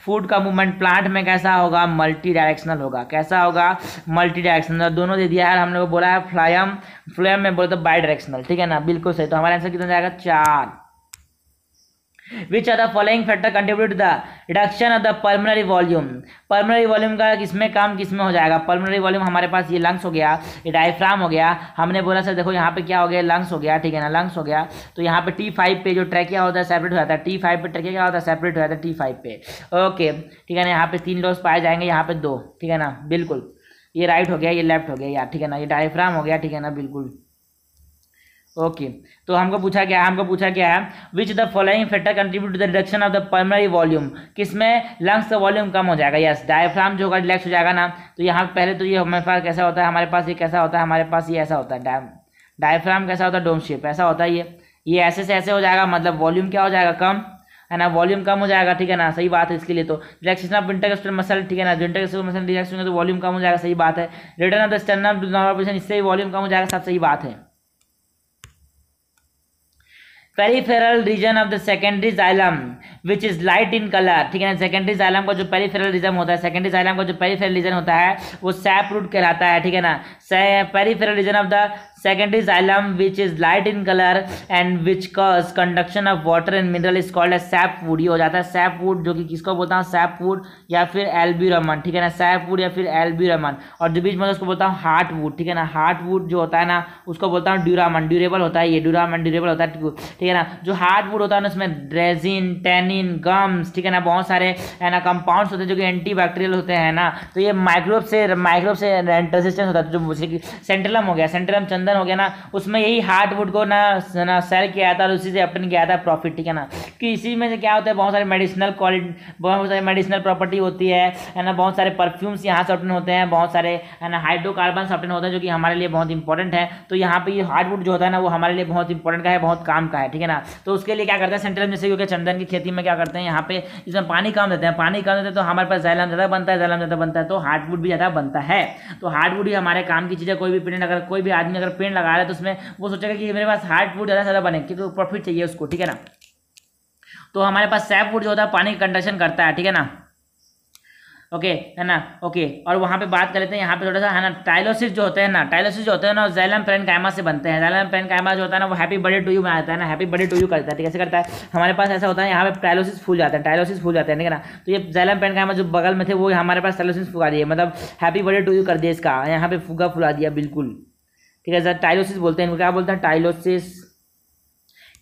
फूड का मूवमेंट प्लांट में कैसा होगा मल्टी डायरेक्शनल होगा कैसा होगा मल्टी डायरेक्शनल दोनों दे दिया है हम लोग बोला है फ्लोएम फ्लोएम में बोले तो बाई डायरेक्शनल ठीक है ना बिल्कुल सही तो हमारा आंसर कितना जाएगा चार which are the following factor contribute the reduction of the pulmonary volume pulmonary volume का किसमें काम किसमें हो जाएगा पल्मनरी वॉल्यूम हमारे पास ये लंग्स हो गया ये डायफ्राम हो गया हमने बोला सर देखो यहाँ पे क्या हो गया लंग्स हो गया ठीक है ना लंग्स हो गया तो यहाँ पे टी फाइव पे जो ट्रैकिया होता है सेपरेट हो जाता है टी फाइव पे ट्रैकिया क्या होता है सेपरेट हो जाता है टी फाइव पे ओके ठीक है ना यहाँ पे तीन डोज पाए जाएंगे यहाँ पे दो ठीक है ना बिल्कुल ये राइट हो गया ये लेफ्ट हो गया यार ठीक है ना ये डायफ्राम हो गया ठीक है ना बिल्कुल ओके तो हमको पूछा गया है हमको पूछा गया है which the following factor contribute to the reduction of the pulmonary volume किसमें लंग्स का वॉल्यूम कम हो जाएगा यस डायफ्राम जो होगा रिलैक्स हो जाएगा ना तो यहाँ पहले तो ये हमारे पास कैसा होता है हमारे पास ये कैसा होता है हमारे पास ये ऐसा होता है डायफ्राम कैसा होता है डोम शेप ऐसा होता है ये ये ऐसे से ऐसे हो जाएगा मतलब वॉल्यूम क्या हो जाएगा कम है ना वॉल्यूम कम हो जाएगा ठीक है ना सही बात है इसके लिए तो रिलैक्सेशन ऑफ विंटर मसल ठीक है ना इंटर कस्टर मसल रिलैक्स होंगे तो वॉल्यूम कम हो जाएगा सही बात है return of the sternum normal position इससे वॉल्यूम कम हो जाएगा सब सही बात है peripheral region of the secondary xylem which is light in colour ठीक है ना सेकेंडरी जाइलम का जो पेरीफेरल रीजन होता है सेकेंडरी जाइलम का जो पेरीफेरल रीजन होता है वो सैप रूट कहलाता है ठीक है ना peripheral region of the is is which is light in colour and which which conduction of water and mineral is called as sapwood ये हो जाता है वुड जो कि किसको बोलता हूँ सैप वुड या फिर रमन ठीक है ना वुड या फिर रमन और जो बीच में उसको बोलता हूँ हार्ट वुड ठीक है ना हार्ट वुड जो होता है ना उसको बोलता हूँ ड्यूरामन ड्यूरेबल होता है ये ड्यूरामन ड्यूरेबल होता है ठीक है ना जो वुड होता है ना उसमें ड्रेजिन टेनिन गम्स ठीक है ना बहुत सारे है ना कंपाउंड्स होते हैं जो कि एंटीबैक्टीरियल होते हैं ना तो ये माइक्रोब से माइक्रोब से रेंटेसिस्टेंस होता है तो जो सेंट्रलम हो गया सेंट्रलम चंदन बंधन हो गया ना उसमें यही हार्डवुड को ना ना सेल किया था और उसी से अपन किया था प्रॉफिट ठीक है ना कि इसी में से क्या होता है बहुत सारे मेडिसिनल क्वालिटी बहुत सारी मेडिसिनल प्रॉपर्टी होती है है ना बहुत सारे परफ्यूम्स यहाँ से ऑप्टन होते हैं बहुत सारे है ना हाइड्रोकार्बन ऑप्टन होते हैं जो कि हमारे लिए बहुत इंपॉर्टेंट है तो यहाँ पर ये हार्डवुड जो होता है ना वो हमारे लिए बहुत इंपॉर्टेंट का है बहुत काम का है ठीक है ना तो उसके लिए क्या करते हैं सेंट्रल में क्योंकि चंदन की खेती में क्या करते हैं यहाँ पे इसमें पानी कम देते हैं पानी कम देते हैं तो हमारे पास जैलम ज़्यादा बनता है जैलम ज़्यादा बनता है तो हार्डवुड भी ज़्यादा बनता है तो हार्डवुड ही हमारे काम की चीज़ है कोई भी पेड़ अगर कोई भी आदमी अगर पेड़ लगा रहा है तो उसमें वो सोचेगा कि मेरे पास हार्ड वुड ज़्यादा ज़्यादा बने क्योंकि प्रॉफिट चाहिए उसको ठीक है ना तो हमारे पास सैप वुड जो होता है पानी का कंडक्शन करता है ठीक है ना ओके है ना ओके और वहाँ पे बात कर लेते हैं यहाँ पे थोड़ा सा है ना टाइलोसिस जो होते हैं ना टाइलोसिस जो होते हैं ना जैलम पेन कैमा से बनते हैं जैलम पेन कैमा जो होता है ना वो हैप्पी बर्थडे टू यू बनाता है ना हैप्पी बर्थडे टू यू करता है ठीक है कैसे करता है हमारे पास ऐसा होता है यहाँ पे टाइलोसिस फूल जाता है टाइलोसिस फूल जाते हैं ठीक है ना तो ये जैलम पेन कैमा जो बगल में थे वो हमारे पास टाइलोसिस फुगा दिए मतलब हैप्पी बर्थडे टू यू कर दिए इसका यहाँ पे फुगा फुला दिया बिल्कुल ठीक है सर टाइलोसिस बोलते हैं इनको क्या बोलते हैं टाइलोसिस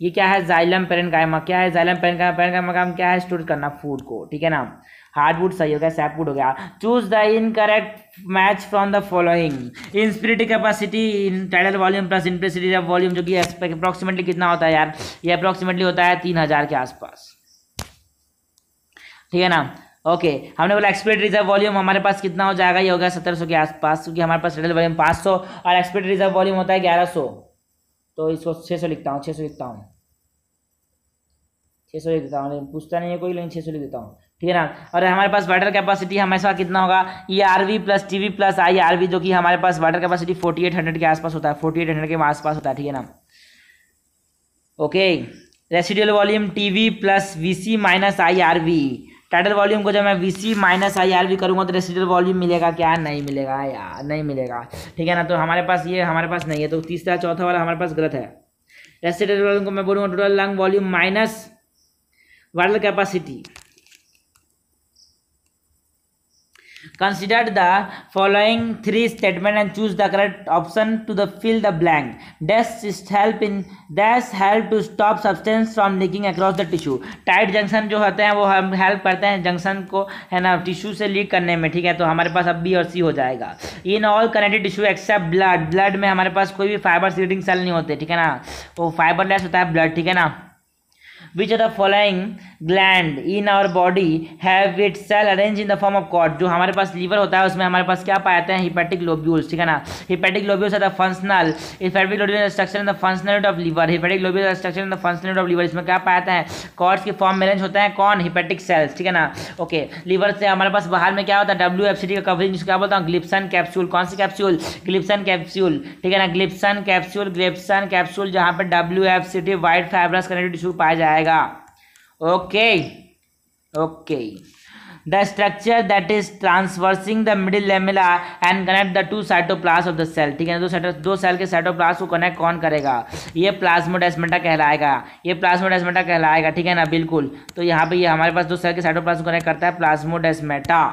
ये क्या है जाइलम पेरेंकाइमा क्या है जाइलम पेरेंकाइमा पेरेंकाइमा का हम क्या है स्टोर करना फूड को ठीक है ना हार्डवुड सही हो गया सैपवुड हो गया choose the incorrect match from the following inspiratory capacity in tidal volume plus inspiratory of volume जो कि अप्रॉक्सीमेटली कितना होता है यार ये अप्रॉक्सीमेटली होता है तीन हजार के आसपास ठीक है ना ओके okay, हमने बोला एक्सपेक्ट रिजर्व वॉल्यूम हमारे पास कितना हो जाएगा ये होगा सत्रह सौ के आसपास क्योंकि हमारे पास रिटेल वॉल्यूम पाँच सौ और एक्सपेक्ट रिजर्व वॉल्यूम होता है ग्यारह सौ तो इसको छः सौ लिखता हूँ छः सौ लिखता हूँ छः सौ लिख देता हूँ लेकिन पूछता नहीं है कोई लेकिन छः सौ लिख देता हूँ ठीक है ना और हमारे पास वाटर कैपेसिटी हमेशा कितना होगा E R V plus T V plus I R V जो कि हमारे पास water capacity forty eight hundred के आसपास होता है फोर्टी एट हंड्रेड के आसपास होता है ठीक है ना okay residual volume T V plus V C minus I R V tidal volume को जब मैं V C minus I R भी करूँगा तो रेसिडल वॉल्यूम मिलेगा क्या नहीं मिलेगा यार नहीं मिलेगा ठीक है ना तो हमारे पास ये हमारे पास नहीं है तो तीसरा चौथा वाला हमारे पास गलत है रेसिडल वॉल्यूम को मैं बोलूँगा total lung volume minus vital capacity consider the following three statement and choose the correct option to the fill the blank these help in this help to stop substance from leaking across the tissue tight junction जो होते हैं वो हम help करते हैं junction को है ना टिश्यू से लीक करने में ठीक है तो हमारे पास अब बी और सी हो जाएगा in all connected tissue except blood blood में हमारे पास कोई भी फाइबर सीडिंग सेल नहीं होते ठीक है ना वो फाइबर होता है ब्लड ठीक है ना which are the following gland in our body have it cell arrange in the form of cord जो हमारे पास लीवर होता है उसमें हमारे पास क्या पाया जाता है हिपेटिक लोब्यूल्स ठीक है ना hepatic lobules are the functional hepatic lobules structure in the functionality of liver hepatic lobules structure in the functionality of liver इसमें क्या पाया जाता है कॉर्ड्स के फॉर्म में अरेंज होता है कौन हिपेटिक सेल्स ठीक है ना ओके लीवर से हमारे पास बाहर में क्या होता है डब्ल्यू एफ सी डी का कवरिंग जिसको क्या बोलता हूँ ग्लिप्सन कैप्सूल कौन सी कैप्सूल ग्लिप्सन कैप्सूल ठीक है ना ग्लिप्सन कैप्सूल ग्लिप्सन कैप्सूल जहाँ पर W F C D white fibrous connective tissue पाया जाएगा okay okay the structure that is transversing the middle lamella and connect the two cytoplasm of the cell ठीक है दो सेटो दो सेल के साइटोप्लास्ट को कनेक्ट कौन करेगा ये प्लाज्मोडेस्मेटा कहलाएगा ये प्लाज्मोडेस्मेटा कहलाएगा ठीक है ना बिल्कुल तो यहाँ पे ये हमारे पास दो सेल के साइटोप्लास्ट को कनेक्ट करता है plasmodesmata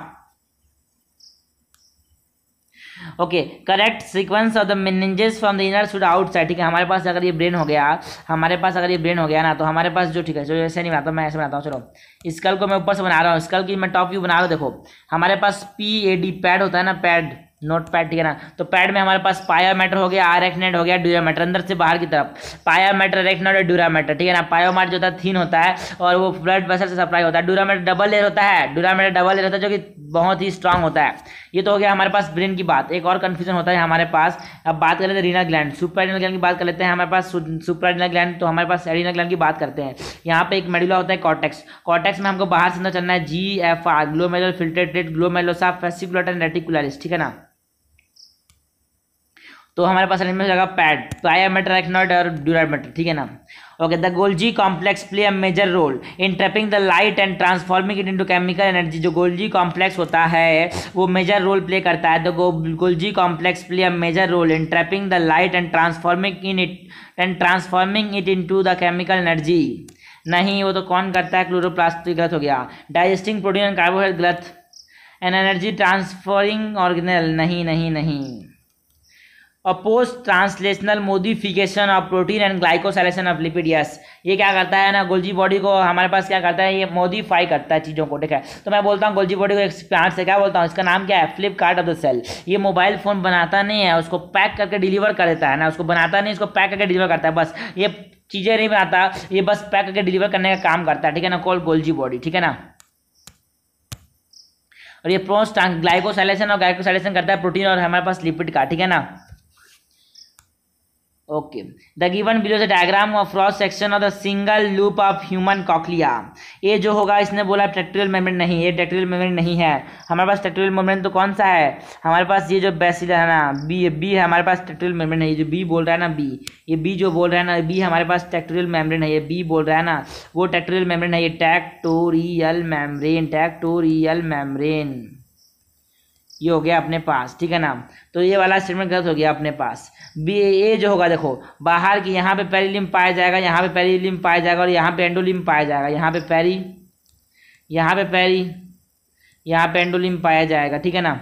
okay correct sequence of the meninges from the inner should outside ठीक है हमारे पास अगर ये ब्रेन हो गया हमारे पास अगर ये ब्रेन हो गया ना तो हमारे पास जो ठीक है जो ऐसे नहीं बनाता मैं ऐसे बनाता हूँ चलो स्कल को मैं ऊपर से बना रहा हूँ स्कल की मैं टॉप व्यू बना रहा देखो हमारे पास पी ए डी पैड होता है ना पैड नोट पैड ठीक है ना तो पैड में हमारे पास पाया मैटर हो गया आर एक्नेट हो गया ड्यूरा मैटर अंदर से बाहर की तरफ पाया मैटर रेक्नेट और ड्यूरा मैटर ठीक है ना पायो मैटर जो होता है थीन होता है और वो ब्लड वेसल से सप्लाई होता है ड्यूरा मैटर डबल लेयर होता है ड्यूरा मैटर डबल लेयर होता है जो कि बहुत ही स्ट्रांग होता है ये तो हो गया हमारे पास ब्रेन की बात एक और कन्फ्यूजन होता है हमारे पास अब बात कर लेते हैं renal gland suprarenal gland की बात कर लेते हैं हमारे पास सुपर एडिनल ग्लैंड तो हमारे पास एडिनल ग्लैंड की बात करते हैं यहाँ पे एक मेडुला होता है कॉटेक्स कॉटेक्स में हमको बाहर से अंदर चलना है G F R glomerular filtrated glomerulosa fasciculata and reticularis ठीक है ना तो हमारे पास में लगा पैड डायमेटर एक्नॉइड और ड्यूरामेटर ठीक है ना okay the Golgi complex play a major role in trapping the light and transforming it into chemical energy जो गोल्जी कॉम्प्लेक्स होता है वो मेजर रोल प्ले करता है the Golgi complex play a major role in trapping the light and transforming in it and transforming it in the chemical energy नहीं वो तो कौन करता है क्लोरोप्लास्टिक गलत हो गया डाइजेस्टिंग प्रोटीन एंड कार्बोहाइड्रेट गलत एंड एनर्जी ट्रांसफॉर्मिंग ऑर्गेनल नहीं नहीं, नहीं। Post translational modification of protein and glycosylation of lipid yes ये क्या करता है ना गोल्जी बॉडी को हमारे पास क्या करता है ये मॉडिफाई करता है चीज़ों को ठीक है तो मैं बोलता हूँ गोल्जी बॉडी को एक प्लांट से क्या बोलता हूँ इसका नाम क्या है फ्लिपकार्ट ऑफ द सेल ये मोबाइल फ़ोन बनाता नहीं है उसको पैक करके डिलीवर कर देता है ना उसको बनाता नहीं उसको पैक करके डिलीवर करता है बस ये चीज़ें नहीं बनाता ये बस पैक करके डिलीवर करने का काम करता है ठीक है ना कॉल गोल्जी बॉडी ठीक है ना और ये प्रोस्ट ग्लाइकोसाइलेशन और ग्लाइकोसाइलेशन करता है प्रोटीन और हमारे पास लिपिड का ठीक है ना okay the given below the diagram of cross section of the single loop of human cochlea ये जो होगा इसने बोला ट्रेक्टोरियल मेम्ब्रेन नहीं ये ट्रेक्टोरियल मेम्ब्रेन नहीं है हमारे पास ट्रेक्टोरियल मेम्ब्रेन तो कौन सा है हमारे पास ये जो बेसिल है ना बी बी है हमारे पास ट्रेक्टोरियल मेम्ब्रेन है ये जो बी बोल रहा है ना बी ये बी जो बोल रहा है ना बी हमारे पास ट्रेक्टोरियल मेम्ब्रेन है ये बी बोल रहा है ना वो ट्रेक्टोरियल मेम्ब्रेन है ये टैक्टोरियल मेम्ब्रेन टैक्टोरियल मेम्ब्रेन ये हो गया अपने पास ठीक है ना तो ये वाला स्टेटमेंट गलत हो गया अपने पास बी ए जो होगा देखो बाहर की यहाँ पे लिम पाया जाएगा यहाँ पे लिम पाया जाएगा और यहाँ पे एंडोलिम पाया जाएगा यहाँ पे पैरी यहाँ पे पैरी यहाँ पे एंडोलिम पाया जाएगा ठीक है ना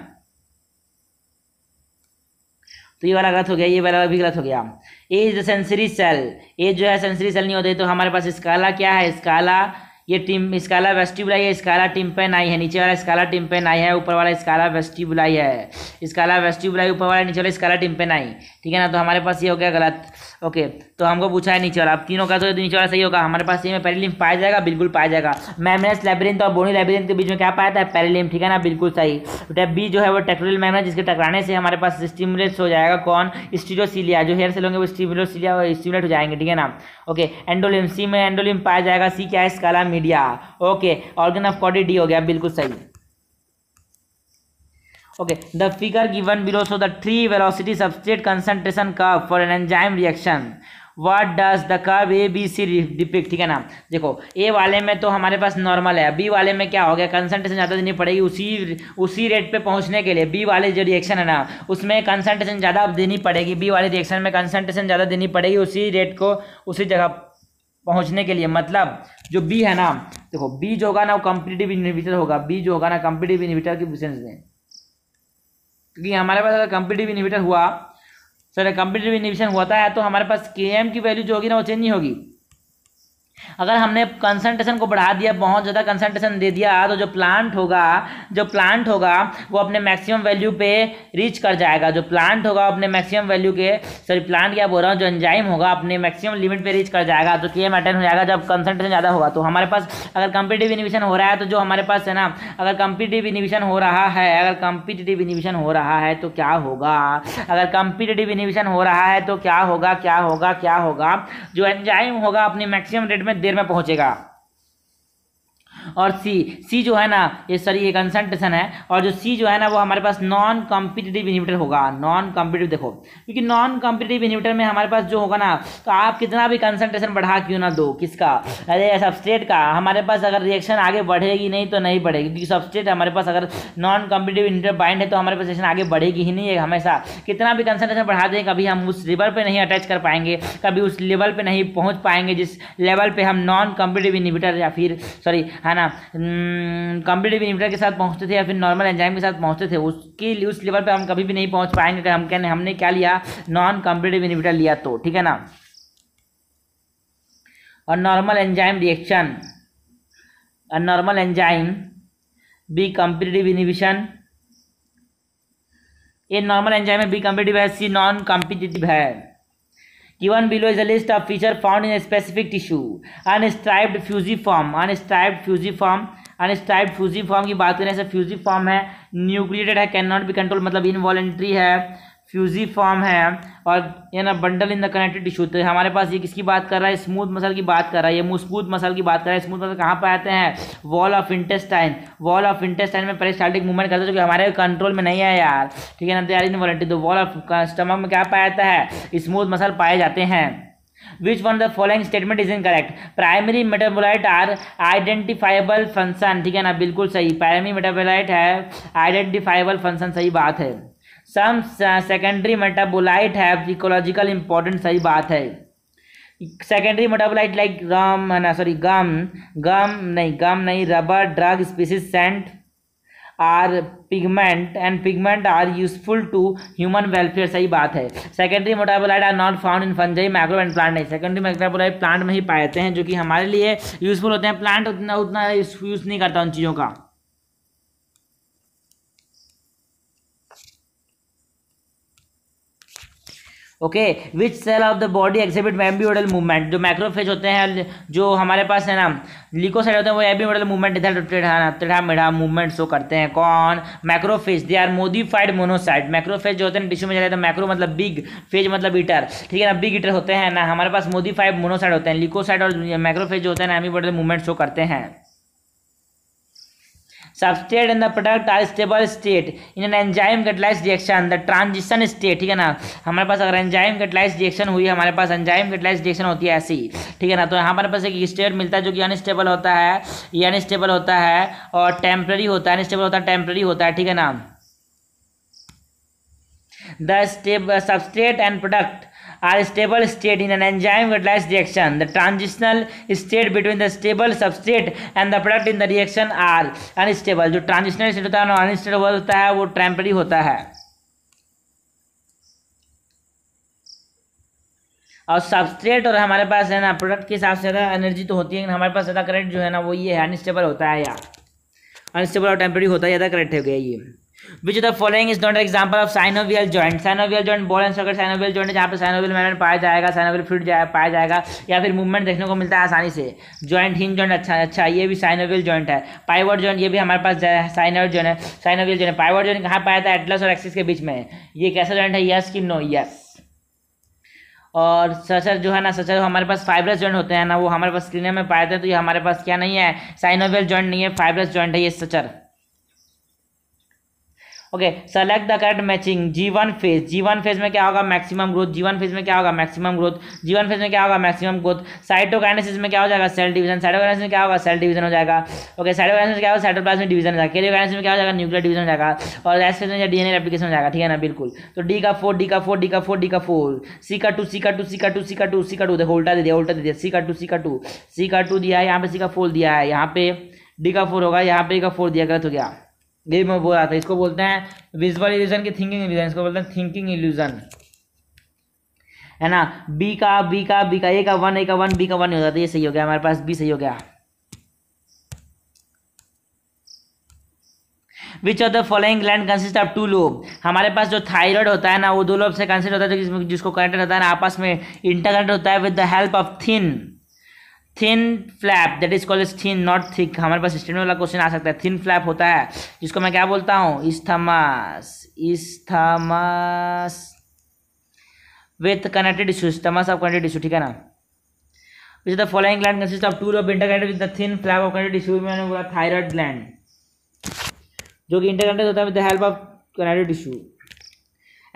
तो ये वाला गलत हो गया ये वाला भी गलत हो गया A is the sensory cell A जो है सेंसरी सेल नहीं होते तो हमारे पास स्काला क्या है स्काला ये टीम स्काला वेस्टिबुलाई है स्काला पेन आई है नीचे वाला स्काला पेन आई है ऊपर वाला स्काला वेस्टिबुलाई है स्काला वेस्टिबुलाई ऊपर वाला नीचे वाला स्काला पेन आई ठीक है ना तो हमारे पास ये हो गया गलत ओके तो हमको पूछा है नीचे वाला अब तीनों का तो वाला सही होगा हमारे पास सही में पाया जाएगा बिल्कुल पाया जाएगा मैमरस लाइब्रेन और बोनी लैबरिंथ के बीच में क्या पाया था पैरेलिम ठीक है ना बिल्कुल सही टाइप तो बी जो है वो टेक्टोरियल मैमरस जिसके टकराने से हमारे पास स्टिमुलेट्स हो जाएगा कौन स्टीरोसिलिया जो हेयर से लोगे वो स्टीरोसिलिया और स्टिमुलेट हो जाएंगे ठीक है ना ओके एंडोलिम सी में एंडोलिम पाया जाएगा सी क्या है scala media okay organ of Corti D हो गया बिल्कुल सही okay the figure given below so the three velocity substrate concentration curve for an enzyme reaction what does the curve A B C depict ठीक है ना देखो ए वाले में तो हमारे पास नॉर्मल है बी वाले में क्या हो गया कंसंट्रेशन ज़्यादा देनी पड़ेगी उसी उसी रेट पे पहुंचने के लिए बी वाले जो रिएक्शन है ना उसमें कंसंट्रेशन ज़्यादा देनी पड़ेगी बी वाले रिएक्शन में कंसंट्रेशन ज़्यादा देनी पड़ेगी उसी रेट को उसी जगह पहुंचने के लिए मतलब जो बी है ना देखो बी जो होगा ना वो कम्पिटेटिव इन्हिबिटर होगा बी जो होगा ना कम्पिटेटिव इन्हिबिटर की विशेष में क्योंकि हमारे पास अगर कंपिटिव इनिबिशन हुआ सर कंपिटिव इनिबिशन होता है तो हमारे पास के एम की वैल्यू जो होगी ना वो चेंज नहीं होगी अगर हमने कंसंट्रेशन को बढ़ा दिया बहुत ज़्यादा कंसंट्रेशन दे दिया तो जो प्लांट होगा जो प्लांट होगा वो अपने मैक्सिमम वैल्यू पे रीच कर जाएगा जो प्लांट होगा अपने मैक्सिमम वैल्यू के सॉरी प्लांट क्या बोल रहा हूँ जो एंजाइम होगा अपने मैक्सिमम लिमिट पे रीच कर जाएगा तो के मैटर हो जाएगा जब कंसनट्रेशन ज़्यादा होगा तो हमारे पास अगर कम्पिटेटिव इनिविशन हो रहा है तो जो हमारे पास है ना अगर कंपिटिव इनिविशन हो रहा है अगर कंपिटिटिव इनिविशन हो रहा है तो क्या होगा अगर कंपिटेटिव इनिविशन हो रहा है तो क्या होगा क्या होगा क्या होगा जो एंजाइम होगा अपनी मैक्सिमम रेट में देर में पहुंचेगा और सी सी जो है ना ये सॉरी ये कंसनट्रेशन है और जो सी जो है ना वो हमारे पास नॉन कॉम्पिटेटिव इनिविटर होगा नॉन कॉम्पिटेटिव देखो क्योंकि नॉन कॉम्पिटेटिव इनिविटर में हमारे पास जो होगा ना तो आप कितना भी कंसनट्रेशन बढ़ा क्यों ना दो किसका अरे सबस्टेट का हमारे पास अगर रिएक्शन आगे बढ़ेगी नहीं तो नहीं बढ़ेगी क्योंकि सबस्टेट हमारे पास अगर नॉन कॉम्पिटेटिव इनिविटर बाइंड है तो हमारे पास रिएक्शन आगे बढ़ेगी ही नहीं है हमेशा कितना भी कंसनट्रेशन बढ़ा दें कभी हम उस लेवल पर नहीं अटैच कर पाएंगे कभी उस लेवल पर नहीं पहुँच पाएंगे जिस लेवल पर हम नॉन कॉम्पिटेटिव इनिविटर या फिर सॉरी है ना ना कॉम्पिटेटिव इनिबिटर के साथ पहुँचते थे या फिर नॉर्मल एंजाइम के साथ पहुँचते थे उसके लिए उस लेवल पर हम कभी भी नहीं पहुँच पाएंगे अगर हम कहने हमने क्या लिया नॉन कॉम्पिटेटिव इनिबिटर लिया तो ठीक है ना और नॉर्मल एंजाइम रिएक्शन और normal enzyme B competitive inhibition ये नॉर्मल एंजाइम में बी कॉम्पिटिटिव है सी नॉन कॉम्पिटिटिव है Given below is a list of feature found in a specific tissue. Unstriped fusiform, unstriped fusiform, unstriped fusiform की बात करें ऐसे fusiform है nucleated है कैन नॉट बी कंट्रोल मतलब इनवॉलेंट्री है फ्यूजीफॉर्म है और ये ना bundle in the connected tissue तो हमारे पास ये किसकी बात कर रहा है स्मूथ मसल की बात कर रहा है ये मजबूत मसल की बात कर रहा है स्मूथ मसल कहाँ पर आते हैं wall of intestine wall of intestine में पेरिस्टाल्टिक मूवमेंट करते हैं जो कि हमारे कंट्रोल में नहीं है यार ठीक है ना तैयारी नहीं वॉलेंटी तो वॉल ऑफ स्टमक में क्या पाया जाता है स्मूथ मसल पाए जाते हैं which one the following statement is incorrect primary metabolite are identifiable function ठीक है ना बिल्कुल सही प्राइमरी मेटाबोलाइट है आइडेंटिफाइबल फंक्शन सही बात है सम सेकेंडरी मेटाबोलाइट है इकोलॉजिकल इंपॉर्टेंट सही बात है सेकेंडरी मेटाबोलाइट लाइक गम है ना सॉरी गम गम नहीं गम नहीं rubber drug species scent are pigment and pigment are useful to human welfare सही बात है secondary metabolite are not found in fungi micro and plant नहीं सेकेंडरी मोटाबोलाइट प्लांट में ही पाए जाते हैं जो कि हमारे लिए यूजफुल होते हैं प्लांट उतना उतना यूज़ नहीं करता उन चीज़ों का okay which cell of the body exhibit amoeboid movement जो मैक्रोफेज होते हैं जो हमारे पास है ना लिकोसाइड होते हैं वो एबीमोडल मूवमेंट इधर टेढ़ा मेढ़ा मूवमेंट शो करते हैं कौन macrophage they are modified monocyte macrophage जो होते हैं टिश्यू में जाते हैं मैक्रो मतलब बिग फेज मतलब ईटर ठीक है ना बिग ईटर होते हैं ना हमारे पास मोडिफाइड मोनोसाइड होते हैं लिकोसाइड और मैक्रोफेज जो होते हैं ना एबीमोडल मूवमेंट शो करते हैं substrate in the product are stable state in an enzyme catalyse reaction the transition state ठीक है ना हमारे पास अगर एंजाइम गटलाइज रिएक्शन हुई हमारे पास एंजाइम गटलाइज रिएक्शन होती है ऐसी ठीक है ना तो यहाँ हमारे एक स्टेट मिलता है जो कि अनस्टेबल होता है अनस्टेबल होता है और टेम्प्रेरी होता है अनस्टेबल होता है टेम्प्रेरी होता है ठीक है ना the stable substrate and product are stable state in an enzyme catalyzed reaction. The transitional state between the stable substrate and the product in the reaction are unstable. जो transitional state होता है unstable होता है वो temporary होता है और substrate और हमारे पास है ना प्रोडक्ट के हिसाब से ज़्यादा एनर्जी तो होती है लेकिन हमारे पास ज़्यादा करेंट जो है ना वो ये है अनस्टेबल होता है या अनस्टेबल और टेम्परेरी होता है ज़्यादा करेंट हो गया ये which the following is not example of synovial joint synovial joint ball and socket synovial joint जहाँ पर साइनोवियल मैमेंट पाया जाएगा साइनोवियल फिट जाए, पाया जाएगा या फिर मूवमेंट देखने को मिलता है आसानी से जॉइंट हिंग जॉइंट अच्छा अच्छा ये भी साइनोवियल जॉइंट है पाइवर्ड जॉइंट ये भी हमारे पास साइनोवियल जॉइंट है साइनोवियल जॉइंट पाइवर्ड जॉइंट कहाँ पाया था एटलस और एक्सिस के बीच में ये कैसा जॉइंट है यस कि नो यस और सचर जो है ना सचर हमारे पास फाइब्रस जॉइंट होते हैं ना वो हमारे पास स्क्रीनर में पाए थे तो ये हमारे पास क्या नहीं है साइनोवियल जॉइंट नहीं है फाइब्रस जॉइंट है ये suture okay select the correct matching G one phase G one phase में क्या होगा मैक्सिमम ग्रोथ जीवन फेज में क्या होगा मैक्सिमम ग्रोथ जीवन फेज में क्या होगा मैक्सिमम ग्रोथ साइटोकाइनेसिस में क्या हो जाएगा सेल डिवीजन साइटोकाइनेसिस में क्या होगा सेल डिवीजन हो जाएगा ओके साइटोकाइनेसिस में क्या होगा साइटोप्लाज्म में डिवीजन हो जाएगा कैरियोकाइनेसिस में क्या हो जाएगा न्यूक्लियर डिवीजन हो जाएगा और एस फेज में डीएनए एप्लीकेशन हो जाएगा ठीक है ना बिल्कुल तो डी का फोर डी का फोर डी का फोर डी का फोर सी का टू सी का टू सी का टू सी का टू सी का टू देखो उल्टा दे दिया उल्टा दे दिया सी का टू सी का टू सी का टू दिया है यहाँ पे सी का फोर दिया है यहाँ पे डी का फोर होगा यहाँ पे e का फोर दिया गलत हो गया ये मैं बोल रहा था इसको बोलते हैं विजुअल इल्यूजन की थिंकिंग इल्यूजन इसको बोलते हैं थिंकिंग इल्यूजन है ना बी का बी का बी का ए का वन ए का वन बी का वन हो जाता तो ये सही हो गया हमारे पास बी सही हो गया which of the following gland consist of two lobe हमारे पास जो थायराइड होता है ना वो दो लोब से कंसिस्ट होता है जो जिसको कनेक्टेड होता है ना आपस में इंटरकनेक्ट होता है with the help of thin thin flap that is called is thin not thick हमारे पास स्टेडियम वाला क्वेश्चन आ सकता है थिन फ्लैप होता है जिसको मैं क्या बोलता हूँ isthmus isthmus with connected tissue isthmus of connected tissue ठीक है ना which the following gland consist of two of interconnected with the thin flap of connected tissue मैंने बोला थायराइड ग्लैंड जो कि इंटरकनेक्टेड होता है with the help of connected tissue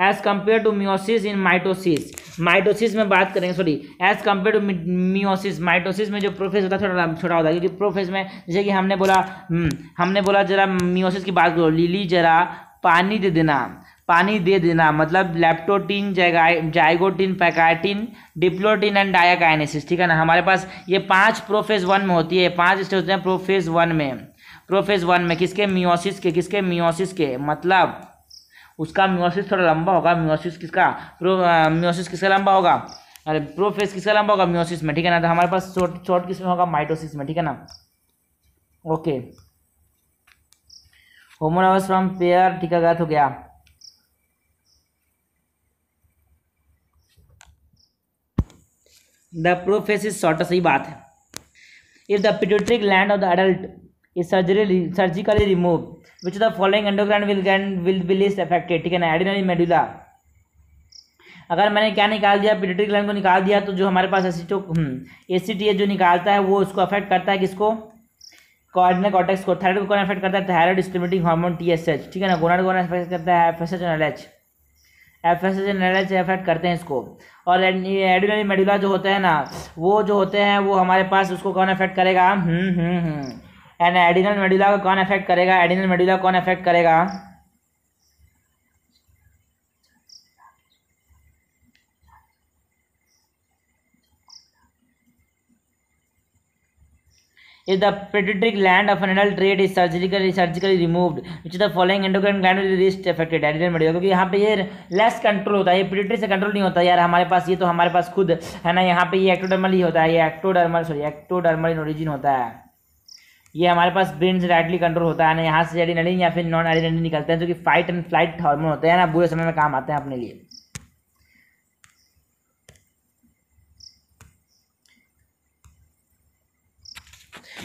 as compare to meiosis in mitosis mitosis में बात करेंगे sorry as compare to meiosis mitosis में जो प्रोफेस होता है थोड़ा छोटा होता है क्योंकि प्रोफेस में जैसे कि हमने बोला हम्म, हमने बोला जरा मियोसिस की बात करो लिली जरा पानी दे देना पानी दे देना मतलब leptotene zygotene pachytene diplotene and diakinesis ठीक है ना हमारे पास ये पांच प्रोफेज वन में होती है पांच स्टेज होते हैं प्रोफेज वन में प्रोफेज वन में किसके मियोसिस के किसके मियोसिस के मतलब उसका म्योसिस थोड़ा लंबा होगा म्योसिस किसका प्रो म्योसिस किसका लंबा होगा अरे प्रोफेस किसका लंबा होगा म्योसिस में ठीक है ना तो हमारे पास शॉर्ट शॉर्ट किस में होगा माइटोसिस में ठीक है ना ओके होमोनावस फ्रॉम पेयर ठीक है हो गया द प्रोफेस इज शॉर्ट सही बात है if the pituitary gland of the adult is surgery surgically remove which the following following will will will will be least ठीक है ना एडिनरी मेडुला अगर मैंने क्या निकाल दिया पिटेटरी ग्लैंड को निकाल दिया तो जो हमारे पास एसिटो एसीटीए हम्म, जो निकालता है वो उसको अफेक्ट करता है किसको कॉर्डिनल कॉटेक्स को थायराइड को कौन अफेक्ट करता है थायराइड स्टिमुलेटिंग हार्मोन टीएसएच ठीक है ना गोनाड कौन अफेक्ट करता है F S H N L H F S H L H affect करते हैं इसको और एडिनरी मेडुला जो होता है ना वो जो होते हैं वो हमारे पास उसको कौन अफेक्ट करेगा hmm hmm hmm and adrenal medulla को कौन अफेक्ट करेगा एडिनल मेडुला कौन अफेक्ट करेगा If the pituitary gland of an adult trait is surgically surgically removed, which of the following endocrine gland will be least affected? Adrenal medulla क्योंकि यहाँ पे ये less control होता है ये पिटिटरी से कंट्रोल नहीं होता यार हमारे पास ये तो हमारे पास खुद है ना यहाँ पे ये एक्टोडर्मल ही होता है ये ectodermal sorry ectodermal in origin होता है ये हमारे पास ब्रेन से डायरेक्टली कंट्रोल होता है ना यहाँ से एडिनलिन या फिर नॉन एडिनलिन निकलते हैं जो कि फाइट एंड फ्लाइट हार्मोन होते हैं ना बुरे समय में काम आते हैं अपने लिए